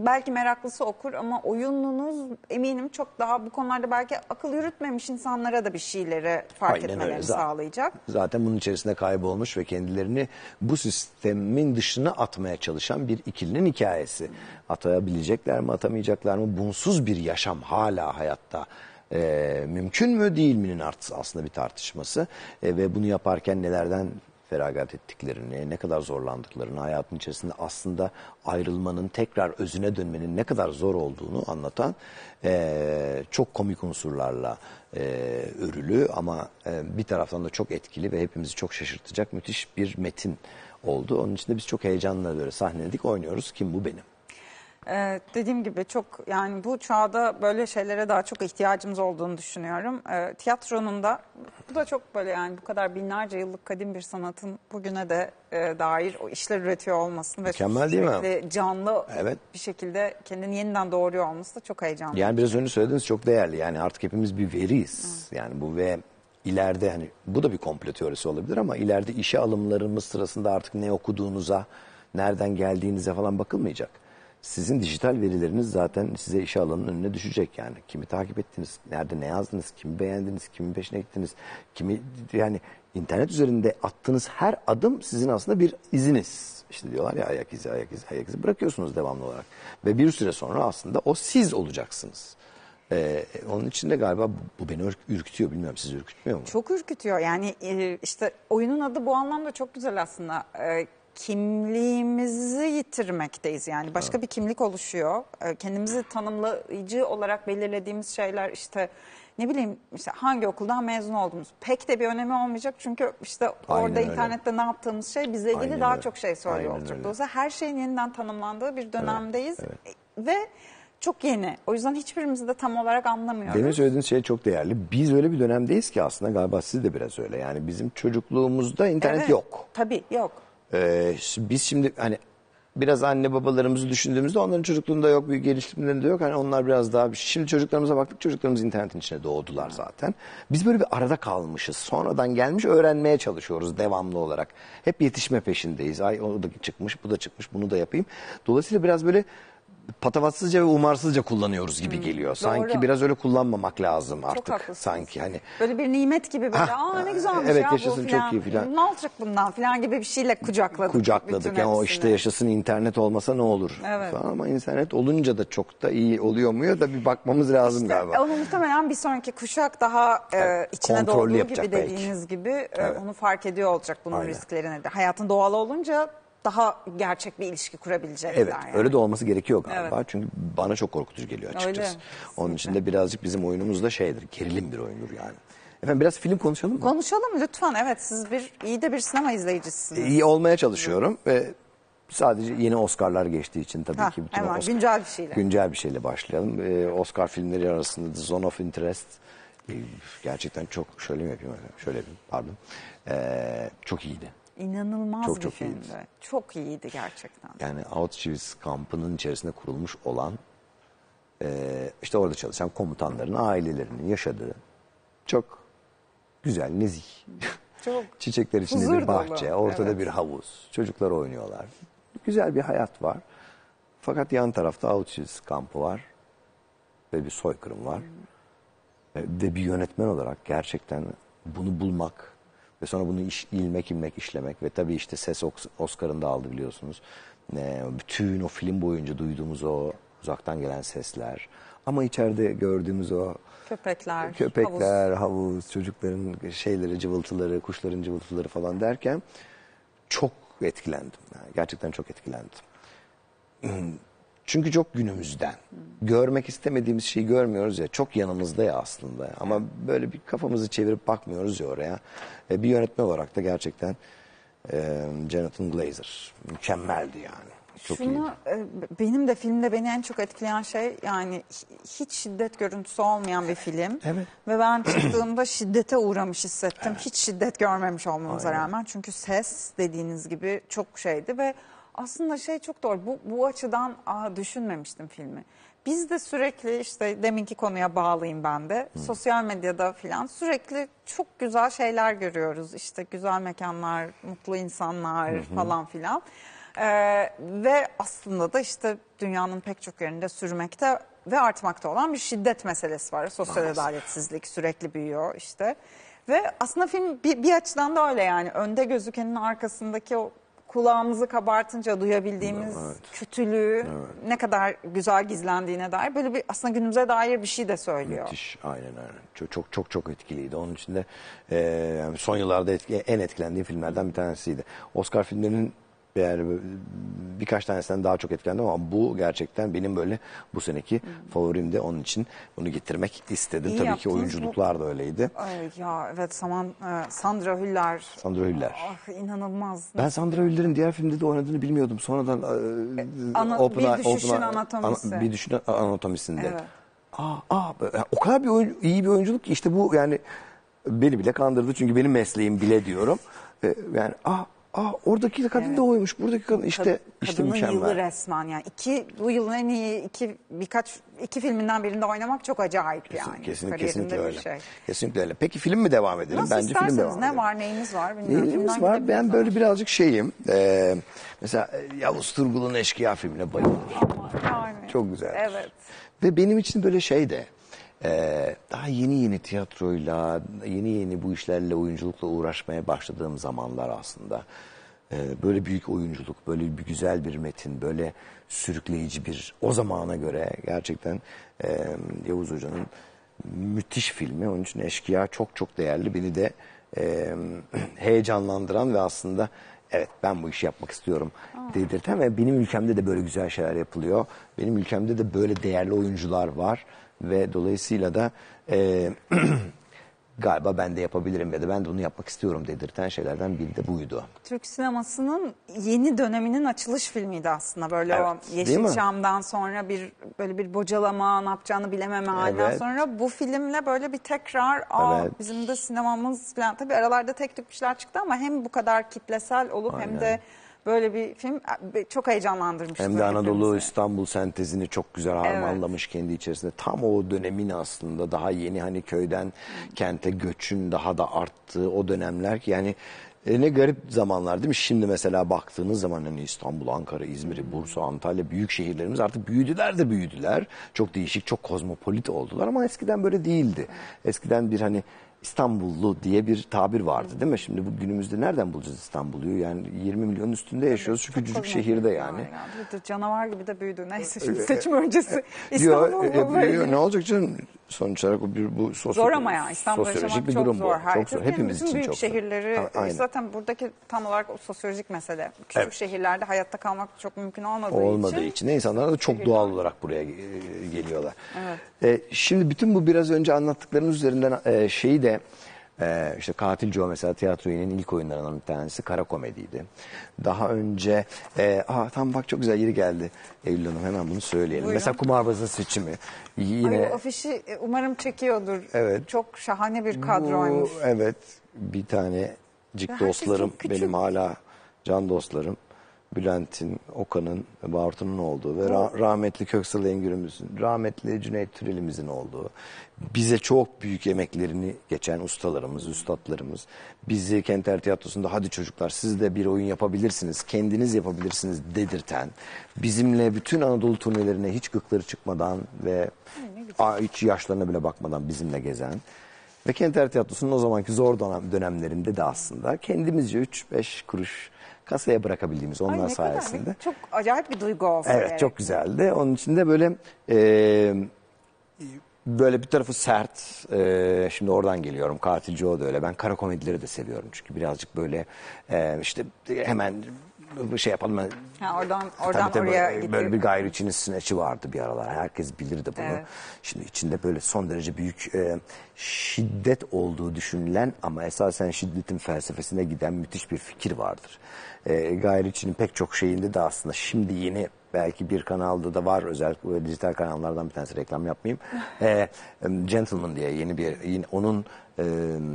belki meraklısı okur ama oyununuz eminim çok daha bu konularda belki akıl yürütmemiş insanlara da bir şeyleri fark Aynen etmelerini öyle. sağlayacak. Zaten bunun içerisinde kaybolmuş ve kendilerini bu sistemin dışına atmaya çalışan bir ikilinin hikayesi. Atayabilecekler mi atamayacaklar mı? Bunsuz bir yaşam hala hayatta e, mümkün mü değil mi'nin artısı aslında bir tartışması e, ve bunu yaparken nelerden feragat ettiklerini, ne kadar zorlandıklarını, hayatın içerisinde aslında ayrılmanın tekrar özüne dönmenin ne kadar zor olduğunu anlatan e, çok komik unsurlarla e, örülü ama e, bir taraftan da çok etkili ve hepimizi çok şaşırtacak müthiş bir metin oldu. Onun için de biz çok heyecanla böyle sahneledik, oynuyoruz. Kim bu benim? e, dediğim gibi çok yani bu çağda böyle şeylere daha çok ihtiyacımız olduğunu düşünüyorum. E, tiyatronun da bu da çok böyle yani bu kadar binlerce yıllık kadim bir sanatın bugüne de e, dair o işler üretiyor olmasını ve Mükemmel değil mi? canlı evet. bir şekilde kendini yeniden doğuruyor olması da çok heyecanlı. Yani biraz önce söylediğiniz çok değerli. Yani artık hepimiz bir veriyiz. Hı. Yani bu ve ileride hani bu da bir komplo teorisi olabilir ama ileride işe alımlarımız sırasında artık ne okuduğunuza, nereden geldiğinize falan bakılmayacak sizin dijital verileriniz zaten size iş alanının önüne düşecek yani. Kimi takip ettiniz, nerede ne yazdınız, kimi beğendiniz, kimin peşine gittiniz, kimi yani internet üzerinde attığınız her adım sizin aslında bir iziniz. İşte diyorlar ya ayak izi, ayak izi, ayak izi bırakıyorsunuz devamlı olarak. Ve bir süre sonra aslında o siz olacaksınız. Ee, onun için de galiba bu beni ürkütüyor bilmiyorum siz ürkütmüyor mu? Çok ürkütüyor yani e, işte oyunun adı bu anlamda çok güzel aslında. Ee, kimliğimizi yitirmekteyiz. Yani başka evet. bir kimlik oluşuyor. Ee, kendimizi tanımlayıcı olarak belirlediğimiz şeyler işte ne bileyim işte hangi okuldan mezun olduğumuz pek de bir önemi olmayacak. Çünkü işte Aynen orada öyle. internette ne yaptığımız şey bize ilgili Aynen daha öyle. çok şey söylüyor Aynen olacak. Dolayısıyla her şeyin yeniden tanımlandığı bir dönemdeyiz. Evet, evet. Ve çok yeni. O yüzden hiçbirimizi de tam olarak anlamıyoruz. Demin söylediğiniz şey çok değerli. Biz öyle bir dönemdeyiz ki aslında galiba siz de biraz öyle. Yani bizim çocukluğumuzda internet evet, yok. Tabii yok. Ee, biz şimdi hani biraz anne babalarımızı düşündüğümüzde onların çocukluğunda yok, büyük gelişimlerinde yok. Hani onlar biraz daha şimdi çocuklarımıza baktık. Çocuklarımız internetin içine doğdular zaten. Biz böyle bir arada kalmışız. Sonradan gelmiş öğrenmeye çalışıyoruz devamlı olarak. Hep yetişme peşindeyiz. Ay o da çıkmış, bu da çıkmış, bunu da yapayım. Dolayısıyla biraz böyle patavatsızca ve umarsızca kullanıyoruz gibi hmm. geliyor. Sanki Doğru. biraz öyle kullanmamak lazım artık. Çok haklısınız. sanki hani. Böyle bir nimet gibi böyle ha, aa ne güzelmiş evet, ya yaşasın bu falan. çok iyi falan. Ne olacak bundan falan gibi bir şeyle kucakladık. Kucakladık yani hepsini. o işte yaşasın internet olmasa ne olur. Evet. Falan. Ama internet olunca da çok da iyi oluyor mu da bir bakmamız lazım işte, galiba. Onu muhtemelen bir sonraki kuşak daha e, evet, e, içine dolduğu gibi belki. dediğiniz gibi e, evet. e, onu fark ediyor olacak bunun Aynen. risklerini de. Hayatın doğal olunca daha gerçek bir ilişki kurabilecekler. Evet yani. öyle de olması gerekiyor galiba. Evet. Çünkü bana çok korkutucu geliyor açıkçası. Öyle. Onun için de birazcık bizim oyunumuz da şeydir gerilim bir oyundur yani. Efendim biraz film konuşalım mı? Konuşalım lütfen. Evet siz bir iyi de bir sinema izleyicisiniz. İyi olmaya çalışıyorum ve sadece yeni Oscar'lar geçtiği için tabii ha, ki bütün hemen, Oscar, güncel bir şeyle. Güncel bir şeyle başlayalım. Ee, Oscar filmleri arasında The Zone of Interest e, gerçekten çok şöyle mi yapayım? Şöyle yapayım pardon. Ee, çok iyiydi. İnanılmaz çok, bir çok filmdi. Iyiydi. Çok iyiydi gerçekten. Yani Auschwitz kampının içerisinde kurulmuş olan e, işte orada çalışan komutanların ailelerinin yaşadığı çok güzel, nezih. Çok Çiçekler içinde bir bahçe, dolu. ortada evet. bir havuz. Çocuklar oynuyorlar. Güzel bir hayat var. Fakat yan tarafta Auschwitz kampı var ve bir soykırım var. Hmm. Ve bir yönetmen olarak gerçekten bunu bulmak ve sonra bunu iş, ilmek ilmek işlemek ve tabii işte ses Oscar'ını da aldı biliyorsunuz. E, bütün o film boyunca duyduğumuz o uzaktan gelen sesler ama içeride gördüğümüz o köpekler, köpekler, havuz. havuz, çocukların şeyleri, cıvıltıları, kuşların cıvıltıları falan derken çok etkilendim. Yani gerçekten çok etkilendim. Çünkü çok günümüzden. Görmek istemediğimiz şeyi görmüyoruz ya. Çok yanımızda ya aslında. Ama böyle bir kafamızı çevirip bakmıyoruz ya oraya. E, bir yönetmen olarak da gerçekten e, Jonathan Glazer mükemmeldi yani. Çok Şunu iyiydi. E, benim de filmde beni en çok etkileyen şey yani hiç şiddet görüntüsü olmayan bir film. Evet. Ve ben çıktığımda şiddete uğramış hissettim. Evet. Hiç şiddet görmemiş olmamıza Aynen. rağmen. Çünkü ses dediğiniz gibi çok şeydi ve aslında şey çok doğru. Bu, bu açıdan aa, düşünmemiştim filmi. Biz de sürekli işte deminki konuya bağlayayım ben de. Hı. Sosyal medyada filan sürekli çok güzel şeyler görüyoruz. İşte güzel mekanlar, mutlu insanlar hı hı. falan filan. Ee, ve aslında da işte dünyanın pek çok yerinde sürmekte ve artmakta olan bir şiddet meselesi var. Sosyal Maalesef. adaletsizlik sürekli büyüyor işte. Ve aslında film bir, bir açıdan da öyle yani önde gözükenin arkasındaki o kulağımızı kabartınca duyabildiğimiz Evet. kötülüğü ne kadar güzel gizlendiğine dair böyle bir aslında günümüze dair bir şey de söylüyor. Müthiş aynen aynen. Çok çok çok, çok etkiliydi. Onun için de e, son yıllarda etki, en etkilendiğim filmlerden bir tanesiydi. Oscar filmlerinin yani birkaç tanesinden daha çok etkilendim ama bu gerçekten benim böyle bu seneki hmm. favorim de onun için bunu getirmek istedim. İyi Tabii ki yaptınız. oyunculuklar da öyleydi. Ay ya evet Saman, e, Sandra Hüller. Sandra Hüller. Ah, inanılmaz. Ben Sandra Hüller'in diğer filmde de oynadığını bilmiyordum. Sonradan e, e Ana- Bir Düşün Anatomisi. bir düşün anatomisinde. Evet. Aa, aa, o kadar bir oyun- iyi bir oyunculuk ki işte bu yani beni bile kandırdı çünkü benim mesleğim bile diyorum. E, yani ah Aa ah, oradaki kadın da oymuş. Buradaki kadın işte Kad- işte kadının yılı mükemmel. resmen yani. iki bu yılın en iyi iki birkaç iki filminden birinde oynamak çok acayip yani. Kesin Kariyerinde kesinlikle bir öyle. şey. Kesinlikle öyle. Peki film mi devam edelim? Nasıl Bence film devam ne edelim. var neyimiz var Neyimiz var? Ben ama. böyle birazcık şeyim. Ee, mesela e, Yavuz Turgul'un Eşkıya filmine bayılırım. Ama yani. Çok güzel. Evet. Ve benim için böyle şey de ee, daha yeni yeni tiyatroyla, yeni yeni bu işlerle, oyunculukla uğraşmaya başladığım zamanlar aslında. Ee, böyle büyük oyunculuk, böyle bir güzel bir metin, böyle sürükleyici bir o zamana göre gerçekten e, Yavuz Hoca'nın müthiş filmi. Onun için Eşkıya çok çok değerli. Beni de e, heyecanlandıran ve aslında evet ben bu işi yapmak istiyorum dedirten ve benim ülkemde de böyle güzel şeyler yapılıyor. Benim ülkemde de böyle değerli oyuncular var ve dolayısıyla da e, galiba ben de yapabilirim ya da ben de bunu yapmak istiyorum dedirten şeylerden biri de buydu. Türk sinemasının yeni döneminin açılış filmiydi aslında böyle evet, o Yeşilçam'dan sonra bir böyle bir bocalama ne yapacağını bilememe evet. halinden sonra bu filmle böyle bir tekrar Aa, evet. bizim de sinemamız falan tabii aralarda tek tük bir şeyler çıktı ama hem bu kadar kitlesel olup Aynen. hem de Böyle bir film çok heyecanlandırmış. Hem de Anadolu İstanbul sentezini çok güzel harmanlamış evet. kendi içerisinde. Tam o dönemin aslında daha yeni hani köyden kente göçün daha da arttığı o dönemler yani e ne garip zamanlar değil mi? Şimdi mesela baktığınız zaman hani İstanbul, Ankara, İzmir, Bursa, Antalya büyük şehirlerimiz artık büyüdüler de büyüdüler. Çok değişik, çok kozmopolit oldular ama eskiden böyle değildi. Eskiden bir hani İstanbullu diye bir tabir vardı değil mi? Şimdi bu günümüzde nereden bulacağız İstanbul'u? Yani 20 milyonun üstünde yaşıyoruz çünkü küçücük şehirde yani. Canavar gibi de büyüdü. Neyse şimdi ee, seçim öncesi e, e, İstanbul'u. böyle. ne olacak canım? sonuç olarak bu, bu sosyo zor ama ya İstanbul sosyolojik bir durum çok zor. bu. Her çok zor. Hepimiz için büyük çok zor. şehirleri Aynen. zaten buradaki tam olarak o sosyolojik mesele. Küçük evet. şehirlerde hayatta kalmak çok mümkün olmadığı, olmadığı için. için insanlar da çok doğal olarak buraya e, geliyorlar. Evet. Ee, şimdi bütün bu biraz önce anlattıklarımız üzerinden e, şeyi de ee, işte Katil Joe mesela tiyatroyunun ilk oyunlarından bir tanesi kara komediydi. Daha önce e, aa, tam bak çok güzel yeri geldi Eylül Hanım hemen bunu söyleyelim. Buyurun. Mesela Kumarbaz'ın seçimi. Yine... Ay, afişi umarım çekiyordur. Evet. Çok şahane bir kadroymuş. Bu, evet bir tane cik dostlarım benim hala can dostlarım. Bülent'in, Okan'ın, Bartu'nun olduğu ve ra rahmetli Köksal Engür'ümüzün, rahmetli Cüneyt Türelimizin olduğu, bize çok büyük emeklerini geçen ustalarımız, üstadlarımız, bizi Kenter Tiyatrosu'nda hadi çocuklar siz de bir oyun yapabilirsiniz, kendiniz yapabilirsiniz dedirten, bizimle bütün Anadolu turnelerine hiç gıkları çıkmadan ve hiç yaşlarına bile bakmadan bizimle gezen, ve Kenter Tiyatrosu'nun o zamanki zor dönemlerinde de aslında kendimizce 3-5 kuruş kasaya bırakabildiğimiz onlar Ay ne sayesinde. Kadar, çok acayip bir duygu oldu. Evet gerek. çok güzeldi. Onun için de böyle e, böyle bir tarafı sert. E, şimdi oradan geliyorum. Katilci o da öyle. Ben kara komedileri de seviyorum. Çünkü birazcık böyle e, işte hemen şey yapalım. Ha, oradan oradan tabii, tabii, oraya e, gidiyor. Böyle bir gayri içiniz sineçi vardı bir aralar. Herkes bilirdi bunu. Evet. Şimdi içinde böyle son derece büyük e, şiddet olduğu düşünülen ama esasen şiddetin felsefesine giden müthiş bir fikir vardır. E, gayri içinin pek çok şeyinde de aslında şimdi yeni belki bir kanalda da var özellikle dijital kanallardan bir tanesi reklam yapmayayım. e, Gentleman diye yeni bir yine onun e,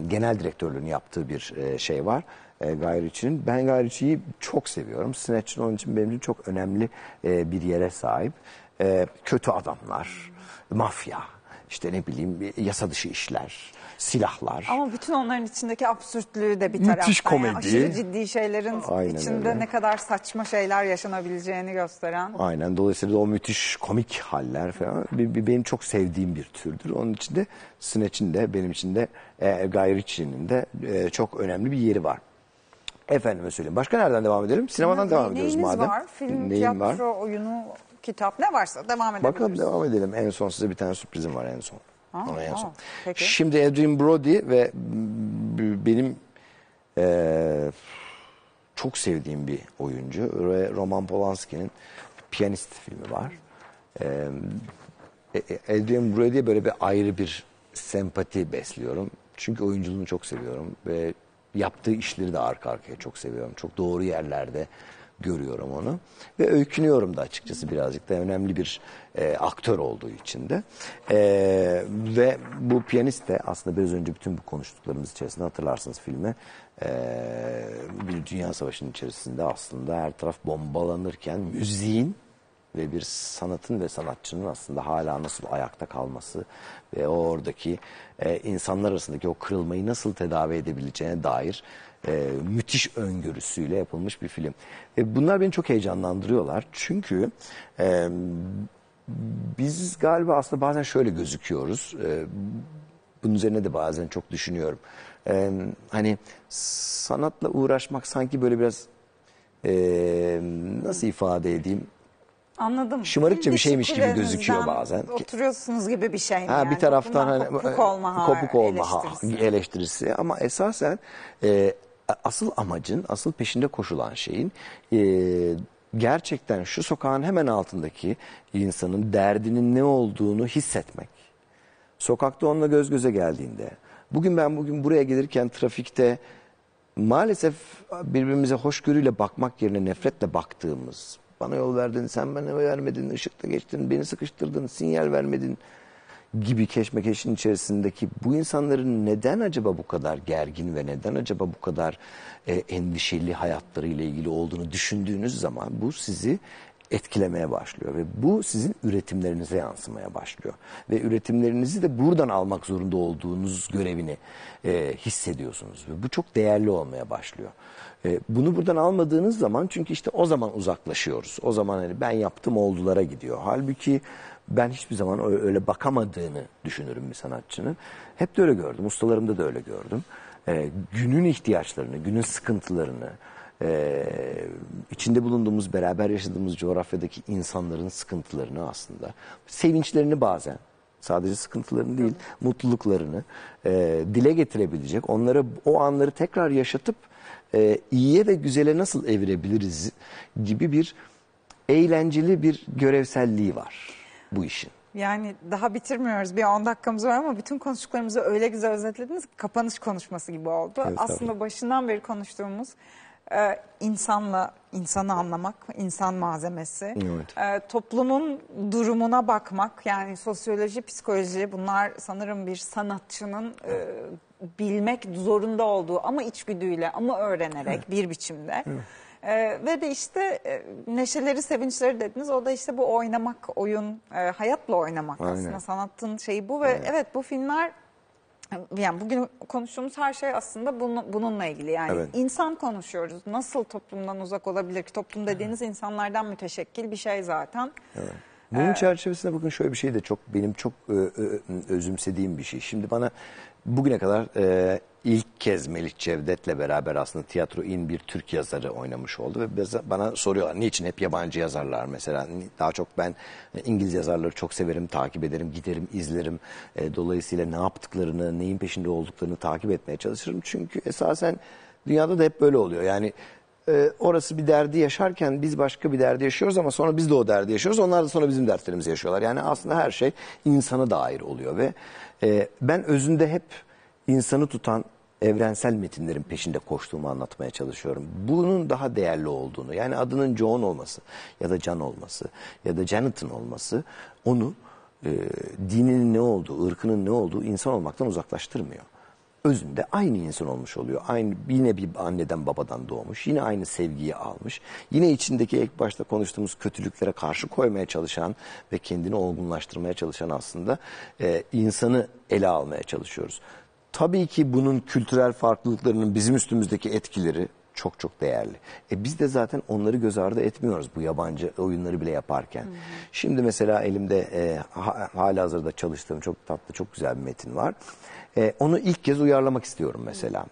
genel direktörlüğünü yaptığı bir e, şey var e, Gayriçi'nin. Ben Gayriçi'yi çok seviyorum. Snatch'in onun için benim için çok önemli e, bir yere sahip. E, kötü adamlar, mafya, işte ne bileyim yasa dışı işler, silahlar. Ama bütün onların içindeki absürtlüğü de bir Müthiş taraftan. Müthiş komedi. Yani aşırı ciddi şeylerin Aynen içinde öyle. ne kadar saçma şeyler yaşanabileceğini gösteren. Aynen dolayısıyla o müthiş komik haller falan benim çok sevdiğim bir türdür. Onun için de Snatch'in de benim için de e, Guy Ritchie'nin de e, çok önemli bir yeri var. Efendime söyleyeyim. Başka nereden devam edelim? Sinemadan devam ediyoruz madem. var? Film, Neyim tiyatro, var? oyunu, kitap ne varsa devam edelim. Bakalım devam edelim. En son size bir tane sürprizim var en son. Ha, Ona en son. Peki. Şimdi Adrian Brody ve benim e, çok sevdiğim bir oyuncu Roman Polanski'nin Piyanist filmi var. E, e, e, Adrian Brody'ye böyle bir ayrı bir sempati besliyorum. Çünkü oyunculuğunu çok seviyorum ve yaptığı işleri de arka arkaya çok seviyorum. Çok doğru yerlerde görüyorum onu ve öykünüyorum da açıkçası birazcık da önemli bir e, aktör olduğu için de e, ve bu piyanist de aslında biraz önce bütün bu konuştuklarımız içerisinde hatırlarsınız filmi e, bir dünya savaşının içerisinde aslında her taraf bombalanırken müziğin ve bir sanatın ve sanatçının aslında hala nasıl ayakta kalması ve o oradaki e, insanlar arasındaki o kırılmayı nasıl tedavi edebileceğine dair e, müthiş öngörüsüyle yapılmış bir film. E, bunlar beni çok heyecanlandırıyorlar çünkü e, biz galiba aslında bazen şöyle gözüküyoruz. E, bunun üzerine de bazen çok düşünüyorum. E, hani sanatla uğraşmak sanki böyle biraz e, nasıl ifade edeyim Anladım. Şımarıkça bir şeymiş gibi gözüküyor bazen. Oturuyorsunuz gibi bir şey. Ha, yani. Bir taraftan hani, kopuk e, olma, kopuk olma eleştirisi. Ha, eleştirisi. Ama esasen e, asıl amacın, asıl peşinde koşulan şeyin e, gerçekten şu sokağın hemen altındaki insanın derdinin ne olduğunu hissetmek. Sokakta onunla göz göze geldiğinde, bugün ben bugün buraya gelirken trafikte maalesef birbirimize hoşgörüyle bakmak yerine nefretle baktığımız bana yol verdin, sen bana vermedin, ışıkta geçtin, beni sıkıştırdın, sinyal vermedin gibi keşmekeşin içerisindeki bu insanların neden acaba bu kadar gergin ve neden acaba bu kadar e, endişeli hayatlarıyla ilgili olduğunu düşündüğünüz zaman bu sizi etkilemeye başlıyor ve bu sizin üretimlerinize yansımaya başlıyor ve üretimlerinizi de buradan almak zorunda olduğunuz görevini e, hissediyorsunuz ve bu çok değerli olmaya başlıyor. E, bunu buradan almadığınız zaman çünkü işte o zaman uzaklaşıyoruz. O zaman hani ben yaptım oldulara gidiyor. Halbuki ben hiçbir zaman öyle bakamadığını düşünürüm bir sanatçının. Hep de öyle gördüm. Ustalarımda da öyle gördüm. E, günün ihtiyaçlarını, günün sıkıntılarını, e, içinde bulunduğumuz, beraber yaşadığımız coğrafyadaki insanların sıkıntılarını aslında, sevinçlerini bazen, sadece sıkıntılarını değil, evet. mutluluklarını e, dile getirebilecek, onlara o anları tekrar yaşatıp e, iyiye ve güzele nasıl evirebiliriz gibi bir eğlenceli bir görevselliği var bu işin. Yani daha bitirmiyoruz. Bir 10 dakikamız var ama bütün konuştuklarımızı öyle güzel özetlediniz ki kapanış konuşması gibi oldu. Evet, Aslında tabii. başından beri konuştuğumuz ee, insanla insanı anlamak, insan malzemesi, evet. e, toplumun durumuna bakmak yani sosyoloji, psikoloji bunlar sanırım bir sanatçının e, bilmek zorunda olduğu ama içgüdüyle ama öğrenerek evet. bir biçimde. Evet. Ee, ve de işte e, neşeleri, sevinçleri dediniz. O da işte bu oynamak, oyun, e, hayatla oynamak Aynen. aslında sanatın şeyi bu. Ve Aynen. evet bu filmler yani bugün konuştuğumuz her şey aslında bununla ilgili yani evet. insan konuşuyoruz. Nasıl toplumdan uzak olabilir ki toplum dediğiniz evet. insanlardan müteşekkil bir şey zaten. Evet. Bunun ee, çerçevesinde bakın şöyle bir şey de çok benim çok özümsediğim bir şey. Şimdi bana Bugüne kadar e, ilk kez Melih Cevdet'le beraber aslında tiyatro in bir Türk yazarı oynamış oldu. Ve bana soruyorlar niçin hep yabancı yazarlar mesela. Daha çok ben e, İngiliz yazarları çok severim, takip ederim, giderim, izlerim. E, dolayısıyla ne yaptıklarını, neyin peşinde olduklarını takip etmeye çalışırım. Çünkü esasen dünyada da hep böyle oluyor. Yani e, orası bir derdi yaşarken biz başka bir derdi yaşıyoruz ama sonra biz de o derdi yaşıyoruz. Onlar da sonra bizim dertlerimizi yaşıyorlar. Yani aslında her şey insana dair oluyor ve ee, ben özünde hep insanı tutan evrensel metinlerin peşinde koştuğumu anlatmaya çalışıyorum. Bunun daha değerli olduğunu yani adının John olması ya da Can olması ya da Jonathan olması onu e, dininin ne olduğu, ırkının ne olduğu insan olmaktan uzaklaştırmıyor özünde aynı insan olmuş oluyor. Aynı yine bir anneden babadan doğmuş. Yine aynı sevgiyi almış. Yine içindeki ilk başta konuştuğumuz kötülüklere karşı koymaya çalışan ve kendini olgunlaştırmaya çalışan aslında e, insanı ele almaya çalışıyoruz. Tabii ki bunun kültürel farklılıklarının bizim üstümüzdeki etkileri çok çok değerli. E biz de zaten onları göz ardı etmiyoruz bu yabancı oyunları bile yaparken. Hı Şimdi mesela elimde e, ha, hala hazırda çalıştığım çok tatlı çok güzel bir metin var. E, onu ilk kez uyarlamak istiyorum mesela.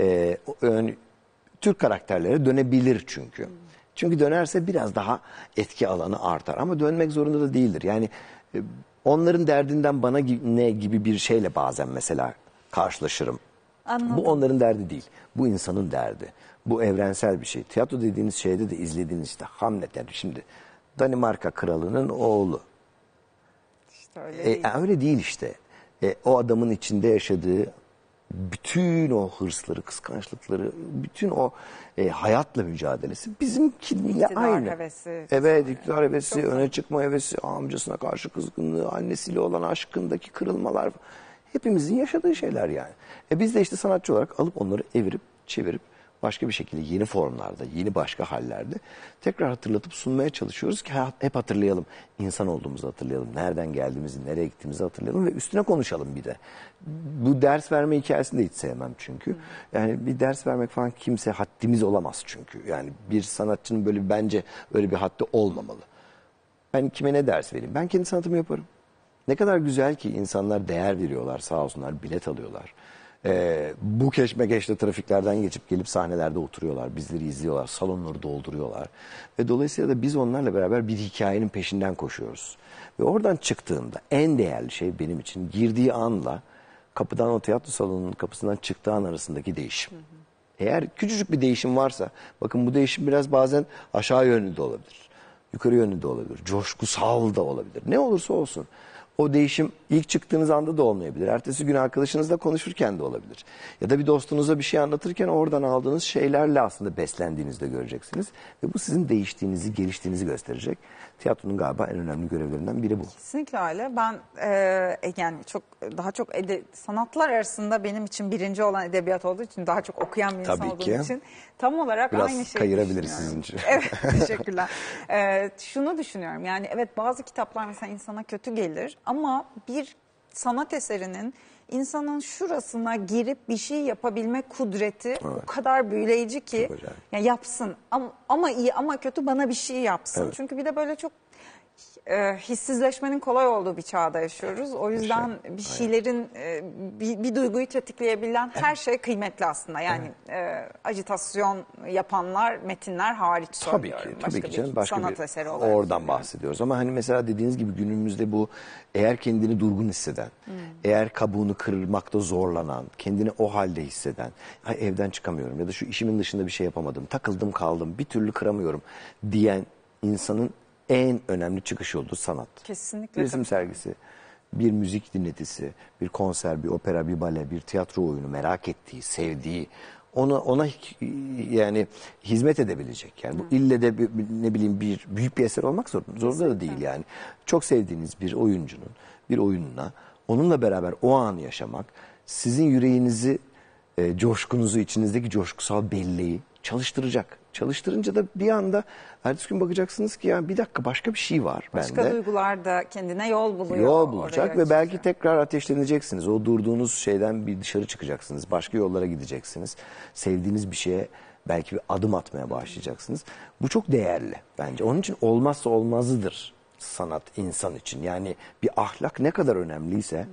E, ee, yani, Türk karakterlere dönebilir çünkü. Çünkü dönerse biraz daha etki alanı artar ama dönmek zorunda da değildir. Yani e, onların derdinden bana ne gibi bir şeyle bazen mesela karşılaşırım. Anladım. Bu onların derdi değil. Bu insanın derdi. Bu evrensel bir şey. Tiyatro dediğiniz şeyde de izlediğiniz işte Hamlet yani şimdi Danimarka kralının oğlu. İşte öyle e, değil. E, öyle değil işte e, o adamın içinde yaşadığı bütün o hırsları, kıskançlıkları, bütün o e, hayatla mücadelesi bizimkiyle iktidar aynı. Hevesi, evet, iktidar hevesi, Çok öne çıkma hevesi, amcasına karşı kızgınlığı, annesiyle olan aşkındaki kırılmalar hepimizin yaşadığı şeyler yani. E biz de işte sanatçı olarak alıp onları evirip çevirip başka bir şekilde yeni formlarda, yeni başka hallerde tekrar hatırlatıp sunmaya çalışıyoruz ki hep hatırlayalım. insan olduğumuzu hatırlayalım, nereden geldiğimizi, nereye gittiğimizi hatırlayalım ve üstüne konuşalım bir de. Bu ders verme hikayesini de hiç sevmem çünkü. Yani bir ders vermek falan kimse haddimiz olamaz çünkü. Yani bir sanatçının böyle bence öyle bir haddi olmamalı. Ben kime ne ders vereyim? Ben kendi sanatımı yaparım. Ne kadar güzel ki insanlar değer veriyorlar sağ olsunlar bilet alıyorlar e, bu keşmekeşte trafiklerden geçip gelip sahnelerde oturuyorlar. Bizleri izliyorlar, salonları dolduruyorlar. Ve dolayısıyla da biz onlarla beraber bir hikayenin peşinden koşuyoruz. Ve oradan çıktığımda en değerli şey benim için girdiği anla kapıdan o tiyatro salonunun kapısından çıktığı an arasındaki değişim. Eğer küçücük bir değişim varsa, bakın bu değişim biraz bazen aşağı yönlü de olabilir. Yukarı yönlü de olabilir. Coşkusal da olabilir. Ne olursa olsun. O değişim ilk çıktığınız anda da olmayabilir. Ertesi gün arkadaşınızla konuşurken de olabilir. Ya da bir dostunuza bir şey anlatırken oradan aldığınız şeylerle aslında beslendiğinizde göreceksiniz. Ve bu sizin değiştiğinizi, geliştiğinizi gösterecek tiyatronun galiba en önemli görevlerinden biri bu. Kesinlikle öyle. Ben e, e, yani çok daha çok ede, sanatlar arasında benim için birinci olan edebiyat olduğu için daha çok okuyan bir Tabii insan ki. olduğum için tam olarak Biraz aynı şeyi kayırabiliriz sizin için. Evet teşekkürler. e, şunu düşünüyorum yani evet bazı kitaplar mesela insana kötü gelir ama bir sanat eserinin insanın şurasına girip bir şey yapabilme kudreti o kadar büyüleyici ki ya yapsın ama, ama iyi ama kötü bana bir şey yapsın. Evet. Çünkü bir de böyle çok e, hissizleşmenin kolay olduğu bir çağda yaşıyoruz. O şey. yüzden Yaşa. bir şeylerin e, bir, bir duyguyu tetikleyebilen her şey kıymetli aslında. Yani evet. e, acitasyon yapanlar, metinler hariç tabii Ki, tabii başka ki canım. Başka sanat bir, eseri olarak. Oradan bahsediyoruz. Ama hani mesela dediğiniz gibi günümüzde bu eğer kendini durgun hisseden, hmm. eğer kabuğunu kırmakta zorlanan, kendini o halde hisseden, evden çıkamıyorum ya da şu işimin dışında bir şey yapamadım, takıldım kaldım, bir türlü kıramıyorum diyen insanın en önemli çıkış yolu sanat. Kesinlikle. Resim sergisi, bir müzik dinletisi, bir konser, bir opera, bir bale, bir tiyatro oyunu merak ettiği, sevdiği ona ona yani hizmet edebilecek. Yani bu hmm. ille de bir, ne bileyim bir büyük bir eser olmak zorunda, zorunda da değil yani. Çok sevdiğiniz bir oyuncunun bir oyununa onunla beraber o anı yaşamak sizin yüreğinizi e, coşkunuzu içinizdeki coşkusal belleği çalıştıracak. Çalıştırınca da bir anda ertesi gün bakacaksınız ki yani bir dakika başka bir şey var başka bende. Başka duygular da kendine yol buluyor. Yol bulacak ve belki tekrar ateşleneceksiniz. O durduğunuz şeyden bir dışarı çıkacaksınız. Başka yollara gideceksiniz. Sevdiğiniz bir şeye belki bir adım atmaya başlayacaksınız. Bu çok değerli bence. Onun için olmazsa olmazıdır sanat insan için. Yani bir ahlak ne kadar önemliyse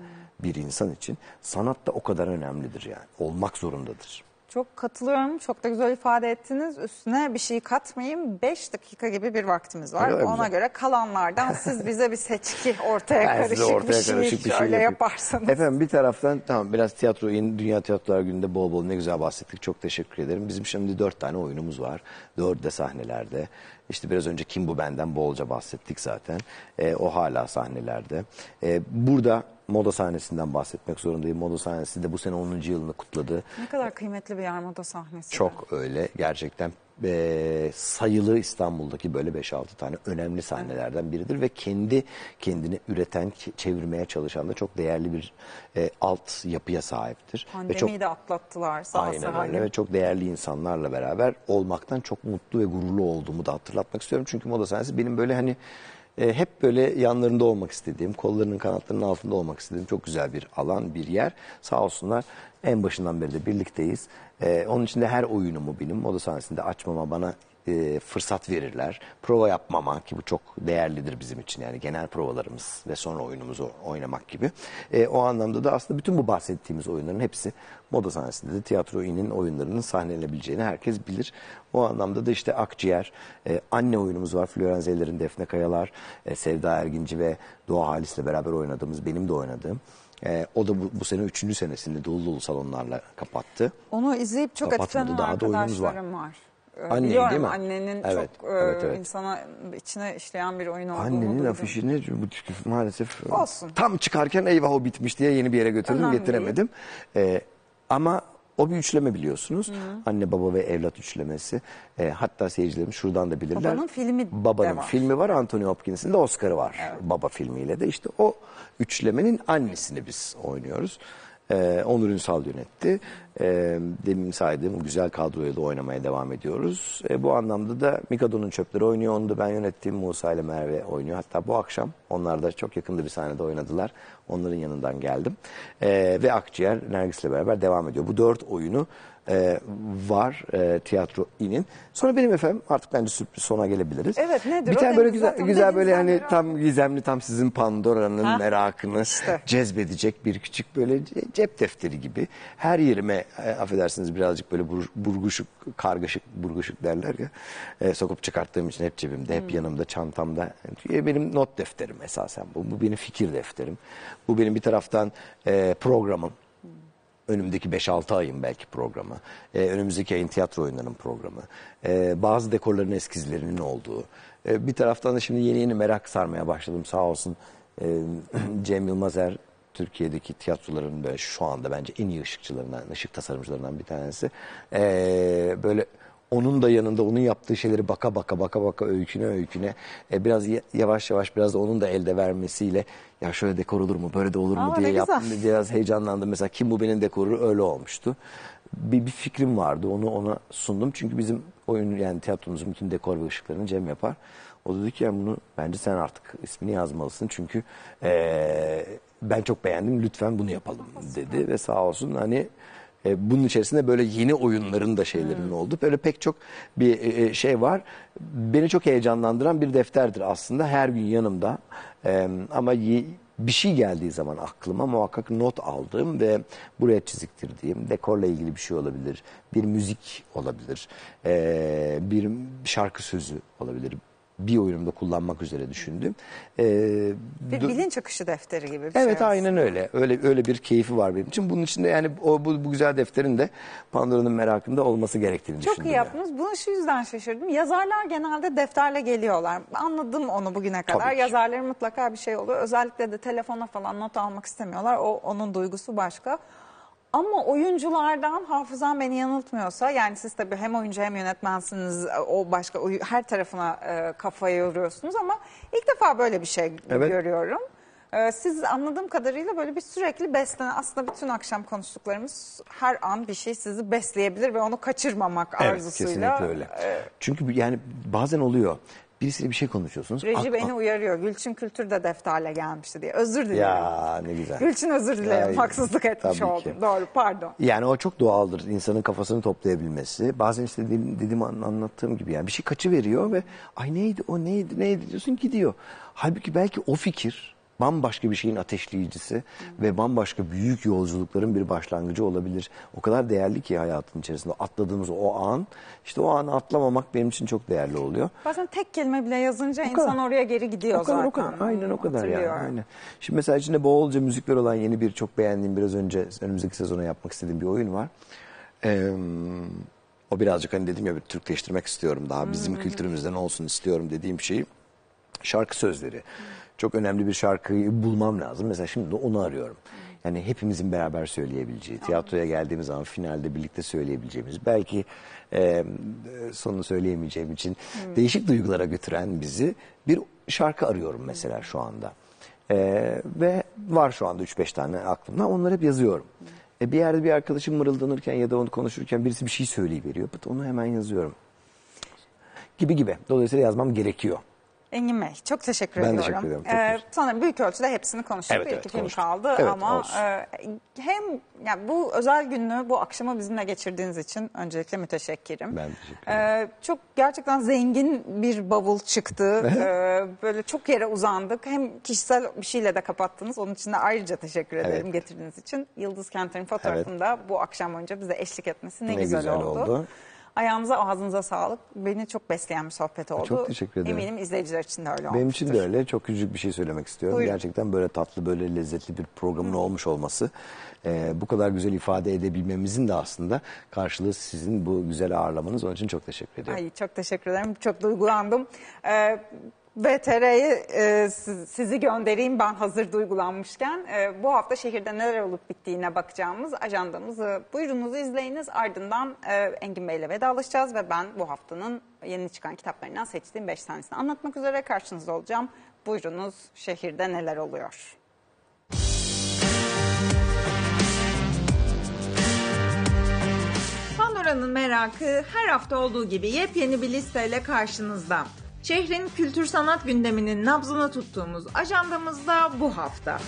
bir insan için sanat da o kadar önemlidir yani. Olmak zorundadır. Çok katılıyorum. Çok da güzel ifade ettiniz. Üstüne bir şey katmayayım. 5 dakika gibi bir vaktimiz var. Öyle Ona güzel. göre kalanlardan siz bize bir seçki ortaya ben karışık ortaya bir şey, bir şey şöyle yaparsanız. Efendim bir taraftan tamam biraz tiyatro Dünya Tiyatrolar Günü'nde bol bol ne güzel bahsettik. Çok teşekkür ederim. Bizim şimdi 4 tane oyunumuz var. 4 de sahnelerde. İşte biraz önce Kim Bu Benden bolca bahsettik zaten. E, o hala sahnelerde. E, burada moda sahnesinden bahsetmek zorundayım. Moda sahnesi de bu sene 10. yılını kutladı. Ne kadar kıymetli bir yer moda sahnesi. Çok öyle. Gerçekten e, sayılı İstanbul'daki böyle 5-6 tane önemli sahnelerden biridir ve kendi kendini üreten, çevirmeye çalışan da çok değerli bir e, alt yapıya sahiptir. Pandemiyi ve çok, de atlattılar sağ Aynen sahne. öyle ve çok değerli insanlarla beraber olmaktan çok mutlu ve gururlu olduğumu da hatırlatmak istiyorum. Çünkü moda sahnesi benim böyle hani e, hep böyle yanlarında olmak istediğim, kollarının kanatlarının altında olmak istediğim çok güzel bir alan, bir yer. Sağ olsunlar en başından beri de birlikteyiz. E, onun için de her oyunumu benim moda sahnesinde açmama bana e, fırsat verirler. Prova yapmama ki bu çok değerlidir bizim için yani genel provalarımız ve sonra oyunumuzu oynamak gibi. E, o anlamda da aslında bütün bu bahsettiğimiz oyunların hepsi moda sahnesinde de tiyatroinin oyunlarının sahnelenebileceğini herkes bilir. O anlamda da işte Akciğer, e, anne oyunumuz var. Florenzeller'in Defne Kayalar, e, Sevda Erginci ve Doğa Halis'le beraber oynadığımız, benim de oynadığım. E, o da bu, bu sene üçüncü senesinde dolu dolu salonlarla kapattı. Onu izleyip çok Kapatmadı. etkilenen Daha da oyunumuz var. var. Ee, annenin, biliyorum değil mi? annenin evet, çok evet, e, evet. insana içine işleyen bir oyun olduğunu Annenin afişini bu, maalesef e, Olsun. tam çıkarken eyvah o bitmiş diye yeni bir yere götürdüm Önemli getiremedim. Ee, ama o bir üçleme biliyorsunuz. Hı Anne baba ve evlat üçlemesi. E, hatta seyircilerimiz şuradan da bilirler. Babanın filmi Babanın de var. filmi var. Anthony Hopkins'in de Oscar'ı var. Evet. Baba filmiyle de işte o üçlemenin annesini biz oynuyoruz. E, Onur Ünsal yönetti. E, demin saydığım güzel kadroyla da oynamaya devam ediyoruz. Ee, bu anlamda da Mikado'nun çöpleri oynuyor. Onu da ben yönettiğim Musa ile Merve oynuyor. Hatta bu akşam onlar da çok yakında bir sahnede oynadılar. Onların yanından geldim. ve Akciğer Nergis ile beraber devam ediyor. Bu dört oyunu e, var e, tiyatro inin. Sonra benim efendim artık bence sürpriz sona gelebiliriz. Evet nedir? Bir tane böyle güzel güzel böyle hani tam gizemli tam sizin Pandora'nın ha. merakını işte. cezbedecek bir küçük böyle cep defteri gibi. Her yerime e, affedersiniz birazcık böyle bur, burguşuk, kargaşık, burguşuk derler ya. E, sokup çıkarttığım için hep cebimde, hep hmm. yanımda, çantamda. E, benim not defterim esasen bu. Bu benim fikir defterim. Bu benim bir taraftan e, programım önümdeki 5-6 ayın belki programı, e, önümüzdeki ayın tiyatro oyunlarının programı, e, bazı dekorların eskizlerinin olduğu. E, bir taraftan da şimdi yeni yeni merak sarmaya başladım sağ olsun. E, Cem Yılmazer Türkiye'deki tiyatroların böyle şu anda bence en iyi ışıkçılarından, ışık tasarımcılarından bir tanesi. E, böyle onun da yanında onun yaptığı şeyleri baka baka baka baka öyküne öyküne e, biraz yavaş yavaş biraz da onun da elde vermesiyle ya şöyle dekor olur mu böyle de olur mu Aa, diye yaptım güzel. biraz heyecanlandım. Mesela kim bu benim dekoru öyle olmuştu. Bir, bir fikrim vardı onu ona sundum çünkü bizim oyun yani tiyatromuzun bütün dekor ve ışıklarını Cem yapar. O dedi ki yani bunu bence sen artık ismini yazmalısın çünkü e, ben çok beğendim lütfen bunu yapalım dedi ve sağ olsun hani e, bunun içerisinde böyle yeni oyunların da şeylerinin oldu. Böyle pek çok bir e, e, şey var. Beni çok heyecanlandıran bir defterdir aslında. Her gün yanımda. E, ama bir şey geldiği zaman aklıma muhakkak not aldığım ve buraya çiziktirdiğim dekorla ilgili bir şey olabilir. Bir müzik olabilir. E, bir şarkı sözü olabilir bir oyunumda kullanmak üzere düşündüm. Ee, bir bilinç akışı defteri gibi bir şey evet, şey. aynen öyle. Öyle öyle bir keyfi var benim için. Bunun için de yani o, bu, bu güzel defterin de Pandora'nın merakında olması gerektiğini Çok düşündüm. Çok iyi yaptınız. Yani. Bunu şu yüzden şaşırdım. Yazarlar genelde defterle geliyorlar. Anladım onu bugüne kadar. Tabii Yazarların mutlaka bir şey oluyor. Özellikle de telefona falan not almak istemiyorlar. O onun duygusu başka. Ama oyunculardan hafızam beni yanıltmıyorsa yani siz tabii hem oyuncu hem yönetmensiniz o başka her tarafına e, kafayı yoruyorsunuz ama ilk defa böyle bir şey Evet. görüyorum. E, siz anladığım kadarıyla böyle bir sürekli beslenen aslında bütün akşam konuştuklarımız her an bir şey sizi besleyebilir ve onu kaçırmamak Evet, arzusuyla. kesinlikle öyle. E, Çünkü yani bazen oluyor birisiyle bir şey konuşuyorsunuz. Reji beni uyarıyor. Gülçin kültürde defterle gelmişti diye. Özür dilerim. Ya ne güzel. Gülçin özür dilerim. Haksızlık etmiş oldum. Ki. Doğru pardon. Yani o çok doğaldır insanın kafasını toplayabilmesi. Bazen işte dediğim, dediğim anlattığım gibi yani bir şey kaçı veriyor ve ay neydi o neydi neydi diyorsun gidiyor. Halbuki belki o fikir bambaşka bir şeyin ateşleyicisi Hı. Hmm. ve bambaşka büyük yolculukların bir başlangıcı olabilir. O kadar değerli ki hayatın içerisinde atladığımız o an işte o anı atlamamak benim için çok değerli oluyor. Bazen tek kelime bile yazınca o insan kadar. oraya geri gidiyor o kadar, zaten. O kadar. Aynen o kadar yani. Aynen. Şimdi mesela içinde bolca müzikler olan yeni bir çok beğendiğim biraz önce önümüzdeki sezona yapmak istediğim bir oyun var. Eee o birazcık hani dedim ya bir Türkleştirmek istiyorum daha bizim hmm. kültürümüzden olsun istiyorum dediğim şey şarkı sözleri. Hmm çok önemli bir şarkıyı bulmam lazım. Mesela şimdi onu arıyorum. Yani hepimizin beraber söyleyebileceği, tiyatroya geldiğimiz zaman finalde birlikte söyleyebileceğimiz, belki e, sonunu söyleyemeyeceğim için hmm. değişik duygulara götüren bizi bir şarkı arıyorum mesela hmm. şu anda. E, ve var şu anda 3-5 tane aklımda, onları hep yazıyorum. E, bir yerde bir arkadaşım mırıldanırken ya da onu konuşurken birisi bir şey söyleyiveriyor. Onu hemen yazıyorum. Gibi gibi. Dolayısıyla yazmam gerekiyor. Engin Bey çok teşekkür ben ediyorum. Ben teşekkür ederim. Ee, sanırım büyük ölçüde hepsini konuştuk. Evet, bir evet, film konuştum. kaldı evet, ama e, hem yani bu özel gününü bu akşamı bizimle geçirdiğiniz için öncelikle müteşekkirim. Ben teşekkür ee, ederim. Ee, çok gerçekten zengin bir bavul çıktı. ee, böyle çok yere uzandık. Hem kişisel bir şeyle de kapattınız. Onun için de ayrıca teşekkür ederim evet. getirdiğiniz için. Yıldız Kenter'in fotoğrafında evet. bu akşam önce bize eşlik etmesi ne, ne güzel, güzel oldu. oldu. Ayağımıza, ağzınıza sağlık. Beni çok besleyen bir sohbet oldu. Çok teşekkür ederim. Eminim izleyiciler için de öyle olmuştur. Benim için de öyle. Çok küçük bir şey söylemek istiyorum. Buyurun. Gerçekten böyle tatlı böyle lezzetli bir programın Hı. olmuş olması e, bu kadar güzel ifade edebilmemizin de aslında karşılığı sizin bu güzel ağırlamanız. Onun için çok teşekkür ediyorum. Ay, çok teşekkür ederim. Çok duygulandım. Ee, ve TR'ye e, sizi göndereyim ben hazır duygulanmışken. E, bu hafta şehirde neler olup bittiğine bakacağımız ajandamızı buyurunuz izleyiniz. Ardından e, Engin Bey'le vedalaşacağız ve ben bu haftanın yeni çıkan kitaplarından seçtiğim 5 tanesini anlatmak üzere karşınızda olacağım. Buyurunuz şehirde neler oluyor? Pandora'nın merakı her hafta olduğu gibi yepyeni bir listeyle karşınızda. Şehrin kültür sanat gündeminin nabzını tuttuğumuz ajandamızda bu hafta.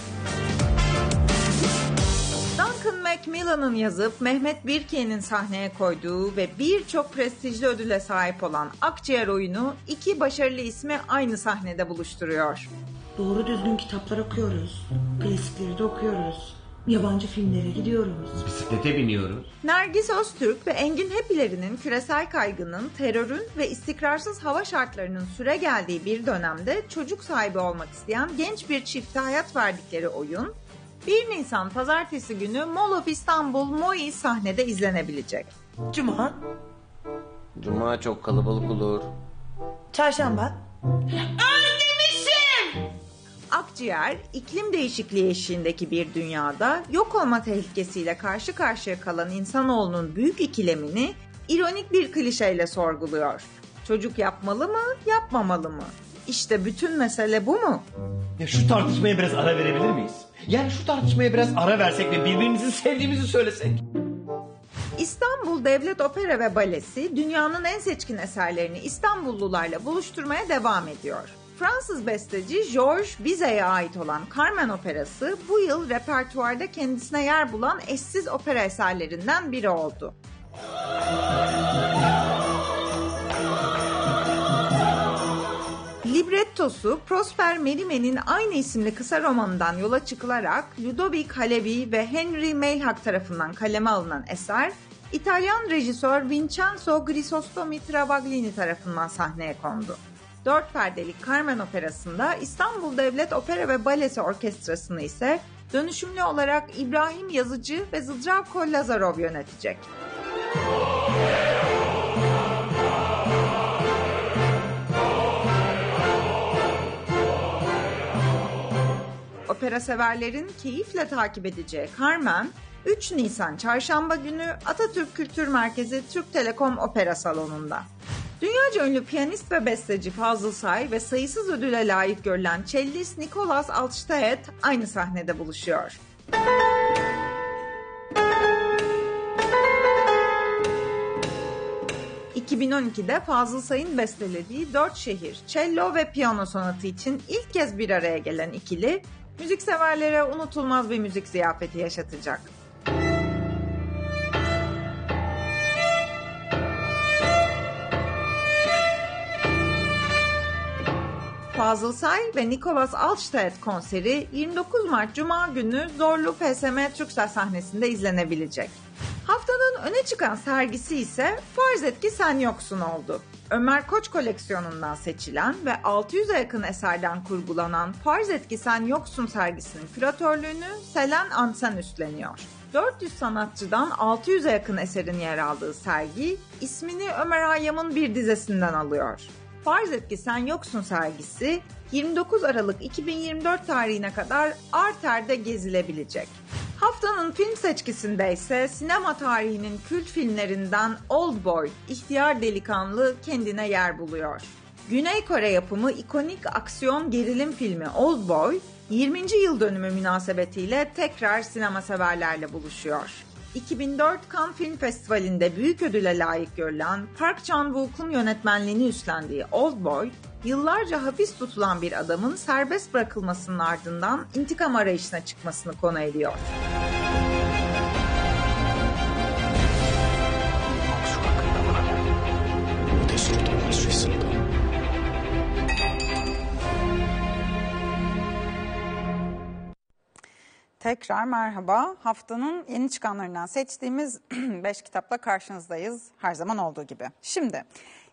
Duncan Macmillan'ın yazıp Mehmet Birke'nin sahneye koyduğu ve birçok prestijli ödüle sahip olan Akciğer oyunu iki başarılı ismi aynı sahnede buluşturuyor. Doğru düzgün kitaplar okuyoruz, klasikleri de okuyoruz. Yabancı filmlere gidiyoruz. Bisiklete biniyoruz. Nergis Öztürk ve Engin Hepilerinin küresel kaygının, terörün ve istikrarsız hava şartlarının süre geldiği bir dönemde çocuk sahibi olmak isteyen genç bir çifte hayat verdikleri oyun 1 Nisan pazartesi günü Mall of İstanbul Moi sahnede izlenebilecek. Cuma. Cuma çok kalabalık olur. Çarşamba. Anne! akciğer iklim değişikliği eşiğindeki bir dünyada yok olma tehlikesiyle karşı karşıya kalan insanoğlunun büyük ikilemini ironik bir klişeyle sorguluyor. Çocuk yapmalı mı, yapmamalı mı? İşte bütün mesele bu mu? Ya şu tartışmaya biraz ara verebilir miyiz? Yani şu tartışmaya biraz ara versek ve birbirimizin sevdiğimizi söylesek. İstanbul Devlet Opera ve Balesi dünyanın en seçkin eserlerini İstanbullularla buluşturmaya devam ediyor. Fransız besteci Georges Bizet'e ait olan Carmen Operası bu yıl repertuarda kendisine yer bulan eşsiz opera eserlerinden biri oldu. Librettosu Prosper Merime'nin aynı isimli kısa romanından yola çıkılarak Ludovic Halevi ve Henry Mayhak tarafından kaleme alınan eser, İtalyan rejisör Vincenzo Grisostomi Travaglini tarafından sahneye kondu. Dört perdelik Carmen Operası'nda İstanbul Devlet Opera ve Balesi Orkestrası'nı ise dönüşümlü olarak İbrahim Yazıcı ve Zdravko Lazarov yönetecek. Opera severlerin keyifle takip edeceği Carmen, 3 Nisan Çarşamba günü Atatürk Kültür Merkezi Türk Telekom Opera Salonu'nda. Dünyaca ünlü piyanist ve besteci Fazıl Say ve sayısız ödüle layık görülen cellist Nicolas Altstedt aynı sahnede buluşuyor. ...2012'de Fazıl Say'ın bestelediği Dört Şehir, Cello ve Piyano Sonatı için ilk kez bir araya gelen ikili... ...müzikseverlere unutulmaz bir müzik ziyafeti yaşatacak. Fazıl Say ve Nicolas Alstedt konseri 29 Mart Cuma günü Zorlu FSM Türksel sahnesinde izlenebilecek. Haftanın öne çıkan sergisi ise Farz etki sen yoksun oldu. Ömer Koç koleksiyonundan seçilen ve 600'e yakın eserden kurgulanan Farz etki sen yoksun sergisinin küratörlüğünü Selen Ansen üstleniyor. 400 sanatçıdan 600'e yakın eserin yer aldığı sergi ismini Ömer Hayyam'ın bir dizesinden alıyor. Farz et ki sen yoksun sergisi 29 Aralık 2024 tarihine kadar Arter'de gezilebilecek. Haftanın film seçkisinde ise sinema tarihinin kült filmlerinden Oldboy, İhtiyar Delikanlı kendine yer buluyor. Güney Kore yapımı ikonik aksiyon gerilim filmi Oldboy, 20. yıl dönümü münasebetiyle tekrar sinema severlerle buluşuyor. 2004 Cannes Film Festivali'nde büyük ödüle layık görülen Park Chan-wook'un yönetmenliğini üstlendiği *Old Boy*, yıllarca hapis tutulan bir adamın serbest bırakılmasının ardından intikam arayışına çıkmasını konu ediyor. Tekrar merhaba. Haftanın yeni çıkanlarından seçtiğimiz 5 kitapla karşınızdayız her zaman olduğu gibi. Şimdi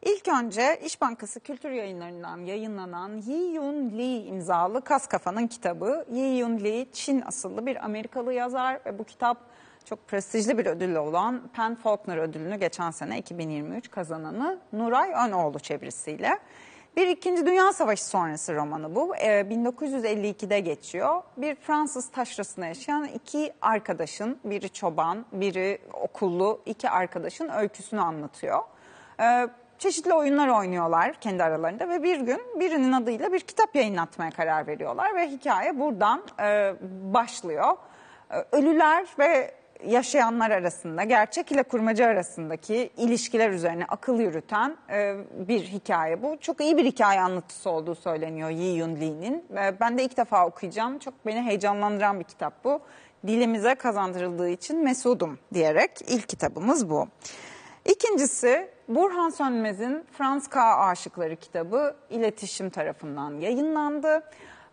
ilk önce İş Bankası Kültür Yayınları'ndan yayınlanan Yi Yun Lee imzalı Kas Kafa'nın kitabı. Yi Yun Lee Çin asıllı bir Amerikalı yazar ve bu kitap çok prestijli bir ödülle olan Pen Faulkner ödülünü geçen sene 2023 kazananı Nuray Önoğlu çevirisiyle. Bir İkinci Dünya Savaşı sonrası romanı bu. E, ee, 1952'de geçiyor. Bir Fransız taşrasında yaşayan iki arkadaşın, biri çoban, biri okullu, iki arkadaşın öyküsünü anlatıyor. E, çeşitli oyunlar oynuyorlar kendi aralarında ve bir gün birinin adıyla bir kitap yayınlatmaya karar veriyorlar ve hikaye buradan e, başlıyor. Ee, ölüler ve yaşayanlar arasında, gerçek ile kurmaca arasındaki ilişkiler üzerine akıl yürüten e, bir hikaye bu. Çok iyi bir hikaye anlatısı olduğu söyleniyor Yi Yun Lee'nin. E, ben de ilk defa okuyacağım. Çok beni heyecanlandıran bir kitap bu. Dilimize kazandırıldığı için mesudum diyerek ilk kitabımız bu. İkincisi Burhan Sönmez'in Frans K. Aşıkları kitabı iletişim tarafından yayınlandı.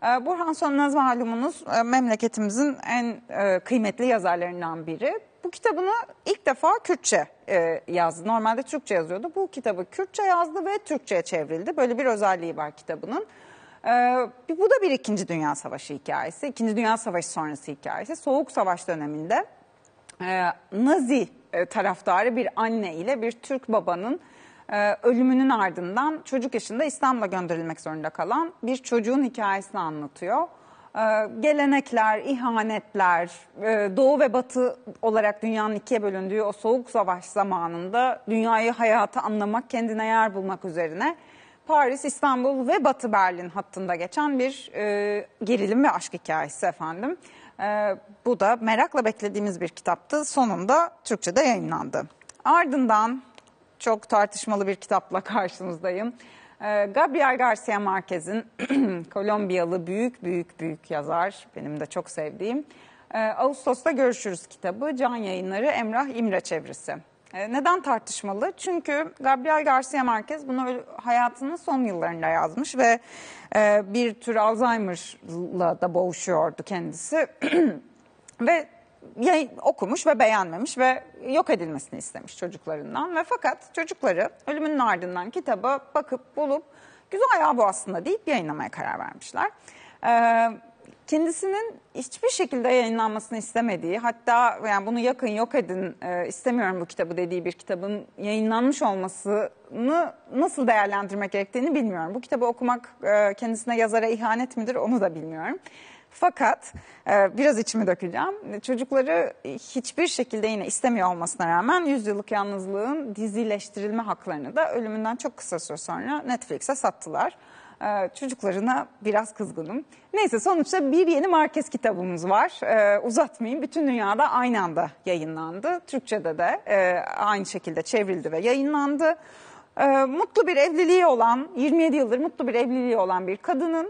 Ee, Burhan Sönmez malumunuz e, memleketimizin en e, kıymetli yazarlarından biri. Bu kitabını ilk defa Kürtçe e, yazdı. Normalde Türkçe yazıyordu. Bu kitabı Kürtçe yazdı ve Türkçe'ye çevrildi. Böyle bir özelliği var kitabının. Ee, bu da bir İkinci Dünya Savaşı hikayesi. İkinci Dünya Savaşı sonrası hikayesi. Soğuk Savaş döneminde Nazi taraftarı bir anne ile bir Türk babanın e, ölümünün ardından çocuk yaşında İstanbul'a gönderilmek zorunda kalan bir çocuğun hikayesini anlatıyor. E, gelenekler, ihanetler, e, doğu ve batı olarak dünyanın ikiye bölündüğü o soğuk savaş zamanında dünyayı, hayatı anlamak, kendine yer bulmak üzerine Paris, İstanbul ve Batı Berlin hattında geçen bir e, gerilim ve aşk hikayesi efendim. E, bu da merakla beklediğimiz bir kitaptı. Sonunda Türkçe'de yayınlandı. Ardından çok tartışmalı bir kitapla karşınızdayım. Ee, Gabriel Garcia Marquez'in Kolombiyalı büyük büyük büyük yazar, benim de çok sevdiğim. E, Ağustos'ta görüşürüz kitabı, can yayınları Emrah İmre çevresi. E, neden tartışmalı? Çünkü Gabriel Garcia Marquez bunu hayatının son yıllarında yazmış ve e, bir tür Alzheimer'la da boğuşuyordu kendisi. ve yayın, okumuş ve beğenmemiş ve yok edilmesini istemiş çocuklarından. Ve fakat çocukları ölümünün ardından kitaba bakıp bulup güzel ya bu aslında deyip yayınlamaya karar vermişler. Ee, kendisinin hiçbir şekilde yayınlanmasını istemediği hatta yani bunu yakın yok edin e, istemiyorum bu kitabı dediği bir kitabın yayınlanmış olmasını nasıl değerlendirmek gerektiğini bilmiyorum. Bu kitabı okumak e, kendisine yazara ihanet midir onu da bilmiyorum. Fakat e, biraz içimi dökeceğim. Çocukları hiçbir şekilde yine istemiyor olmasına rağmen yüzyıllık yalnızlığın dizileştirilme haklarını da ölümünden çok kısa süre sonra Netflix'e sattılar. E, çocuklarına biraz kızgınım. Neyse sonuçta bir yeni Marquez kitabımız var. Ee, uzatmayayım. Bütün dünyada aynı anda yayınlandı. Türkçe'de de e, aynı şekilde çevrildi ve yayınlandı. mutlu bir evliliği olan, 27 yıldır mutlu bir evliliği olan bir kadının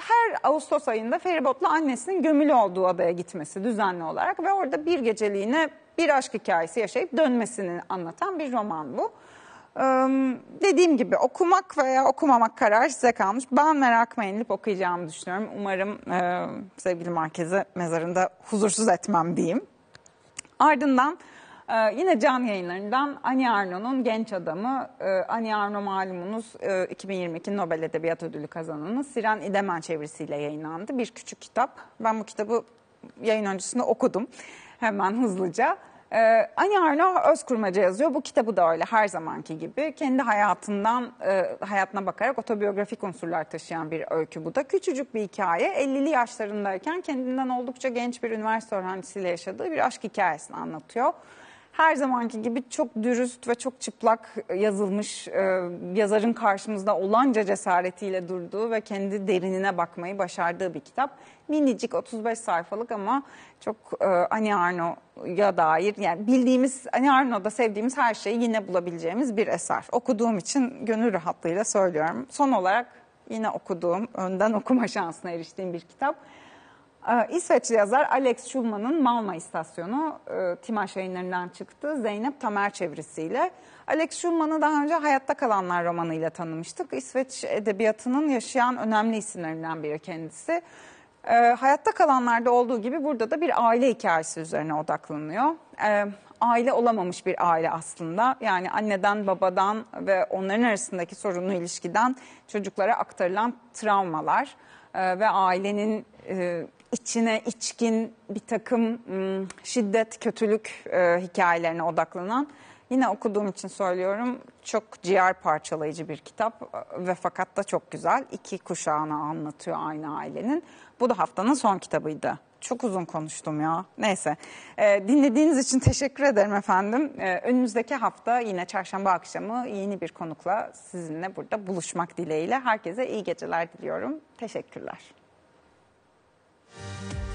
her Ağustos ayında feribotla annesinin gömülü olduğu adaya gitmesi düzenli olarak ve orada bir geceliğine bir aşk hikayesi yaşayıp dönmesini anlatan bir roman bu. Ee, dediğim gibi okumak veya okumamak kararı size kalmış. Ben merakıma yenilip okuyacağımı düşünüyorum. Umarım e, sevgili merkezi mezarında huzursuz etmem diyeyim. Ardından ee, yine can yayınlarından Ani Arno'nun Genç Adamı, e, Ani Arno malumunuz e, 2022 Nobel Edebiyat Ödülü kazananı Siren İdemen çevirisiyle yayınlandı. Bir küçük kitap. Ben bu kitabı yayın öncesinde okudum hemen hızlıca. Ee, Ani Arno Özkurmaca yazıyor. Bu kitabı da öyle her zamanki gibi. Kendi hayatından, e, hayatına bakarak otobiyografik unsurlar taşıyan bir öykü bu da. Küçücük bir hikaye. 50'li yaşlarındayken kendinden oldukça genç bir üniversite öğrencisiyle yaşadığı bir aşk hikayesini anlatıyor her zamanki gibi çok dürüst ve çok çıplak yazılmış e, yazarın karşımızda olanca cesaretiyle durduğu ve kendi derinine bakmayı başardığı bir kitap. Minicik 35 sayfalık ama çok e, Annie Arnaud'a dair yani bildiğimiz Annie Arnaud'da sevdiğimiz her şeyi yine bulabileceğimiz bir eser. Okuduğum için gönül rahatlığıyla söylüyorum. Son olarak yine okuduğum, önden okuma şansına eriştiğim bir kitap. Ee, İsveçli yazar Alex Schulman'ın Malma İstasyonu e, Timaş yayınlarından çıktı Zeynep Tamer çevirisiyle. Alex Schulman'ı daha önce Hayatta Kalanlar romanıyla tanımıştık. İsveç edebiyatının yaşayan önemli isimlerinden biri kendisi. Ee, Hayatta Kalanlar'da olduğu gibi burada da bir aile hikayesi üzerine odaklanıyor. Ee, aile olamamış bir aile aslında. Yani anneden, babadan ve onların arasındaki sorunlu ilişkiden çocuklara aktarılan travmalar e, ve ailenin e, içine içkin bir takım şiddet, kötülük e, hikayelerine odaklanan yine okuduğum için söylüyorum çok ciğer parçalayıcı bir kitap e, ve fakat da çok güzel. iki kuşağını anlatıyor aynı ailenin. Bu da haftanın son kitabıydı. Çok uzun konuştum ya. Neyse. E, dinlediğiniz için teşekkür ederim efendim. E, önümüzdeki hafta yine çarşamba akşamı yeni bir konukla sizinle burada buluşmak dileğiyle. Herkese iyi geceler diliyorum. Teşekkürler. Thank you.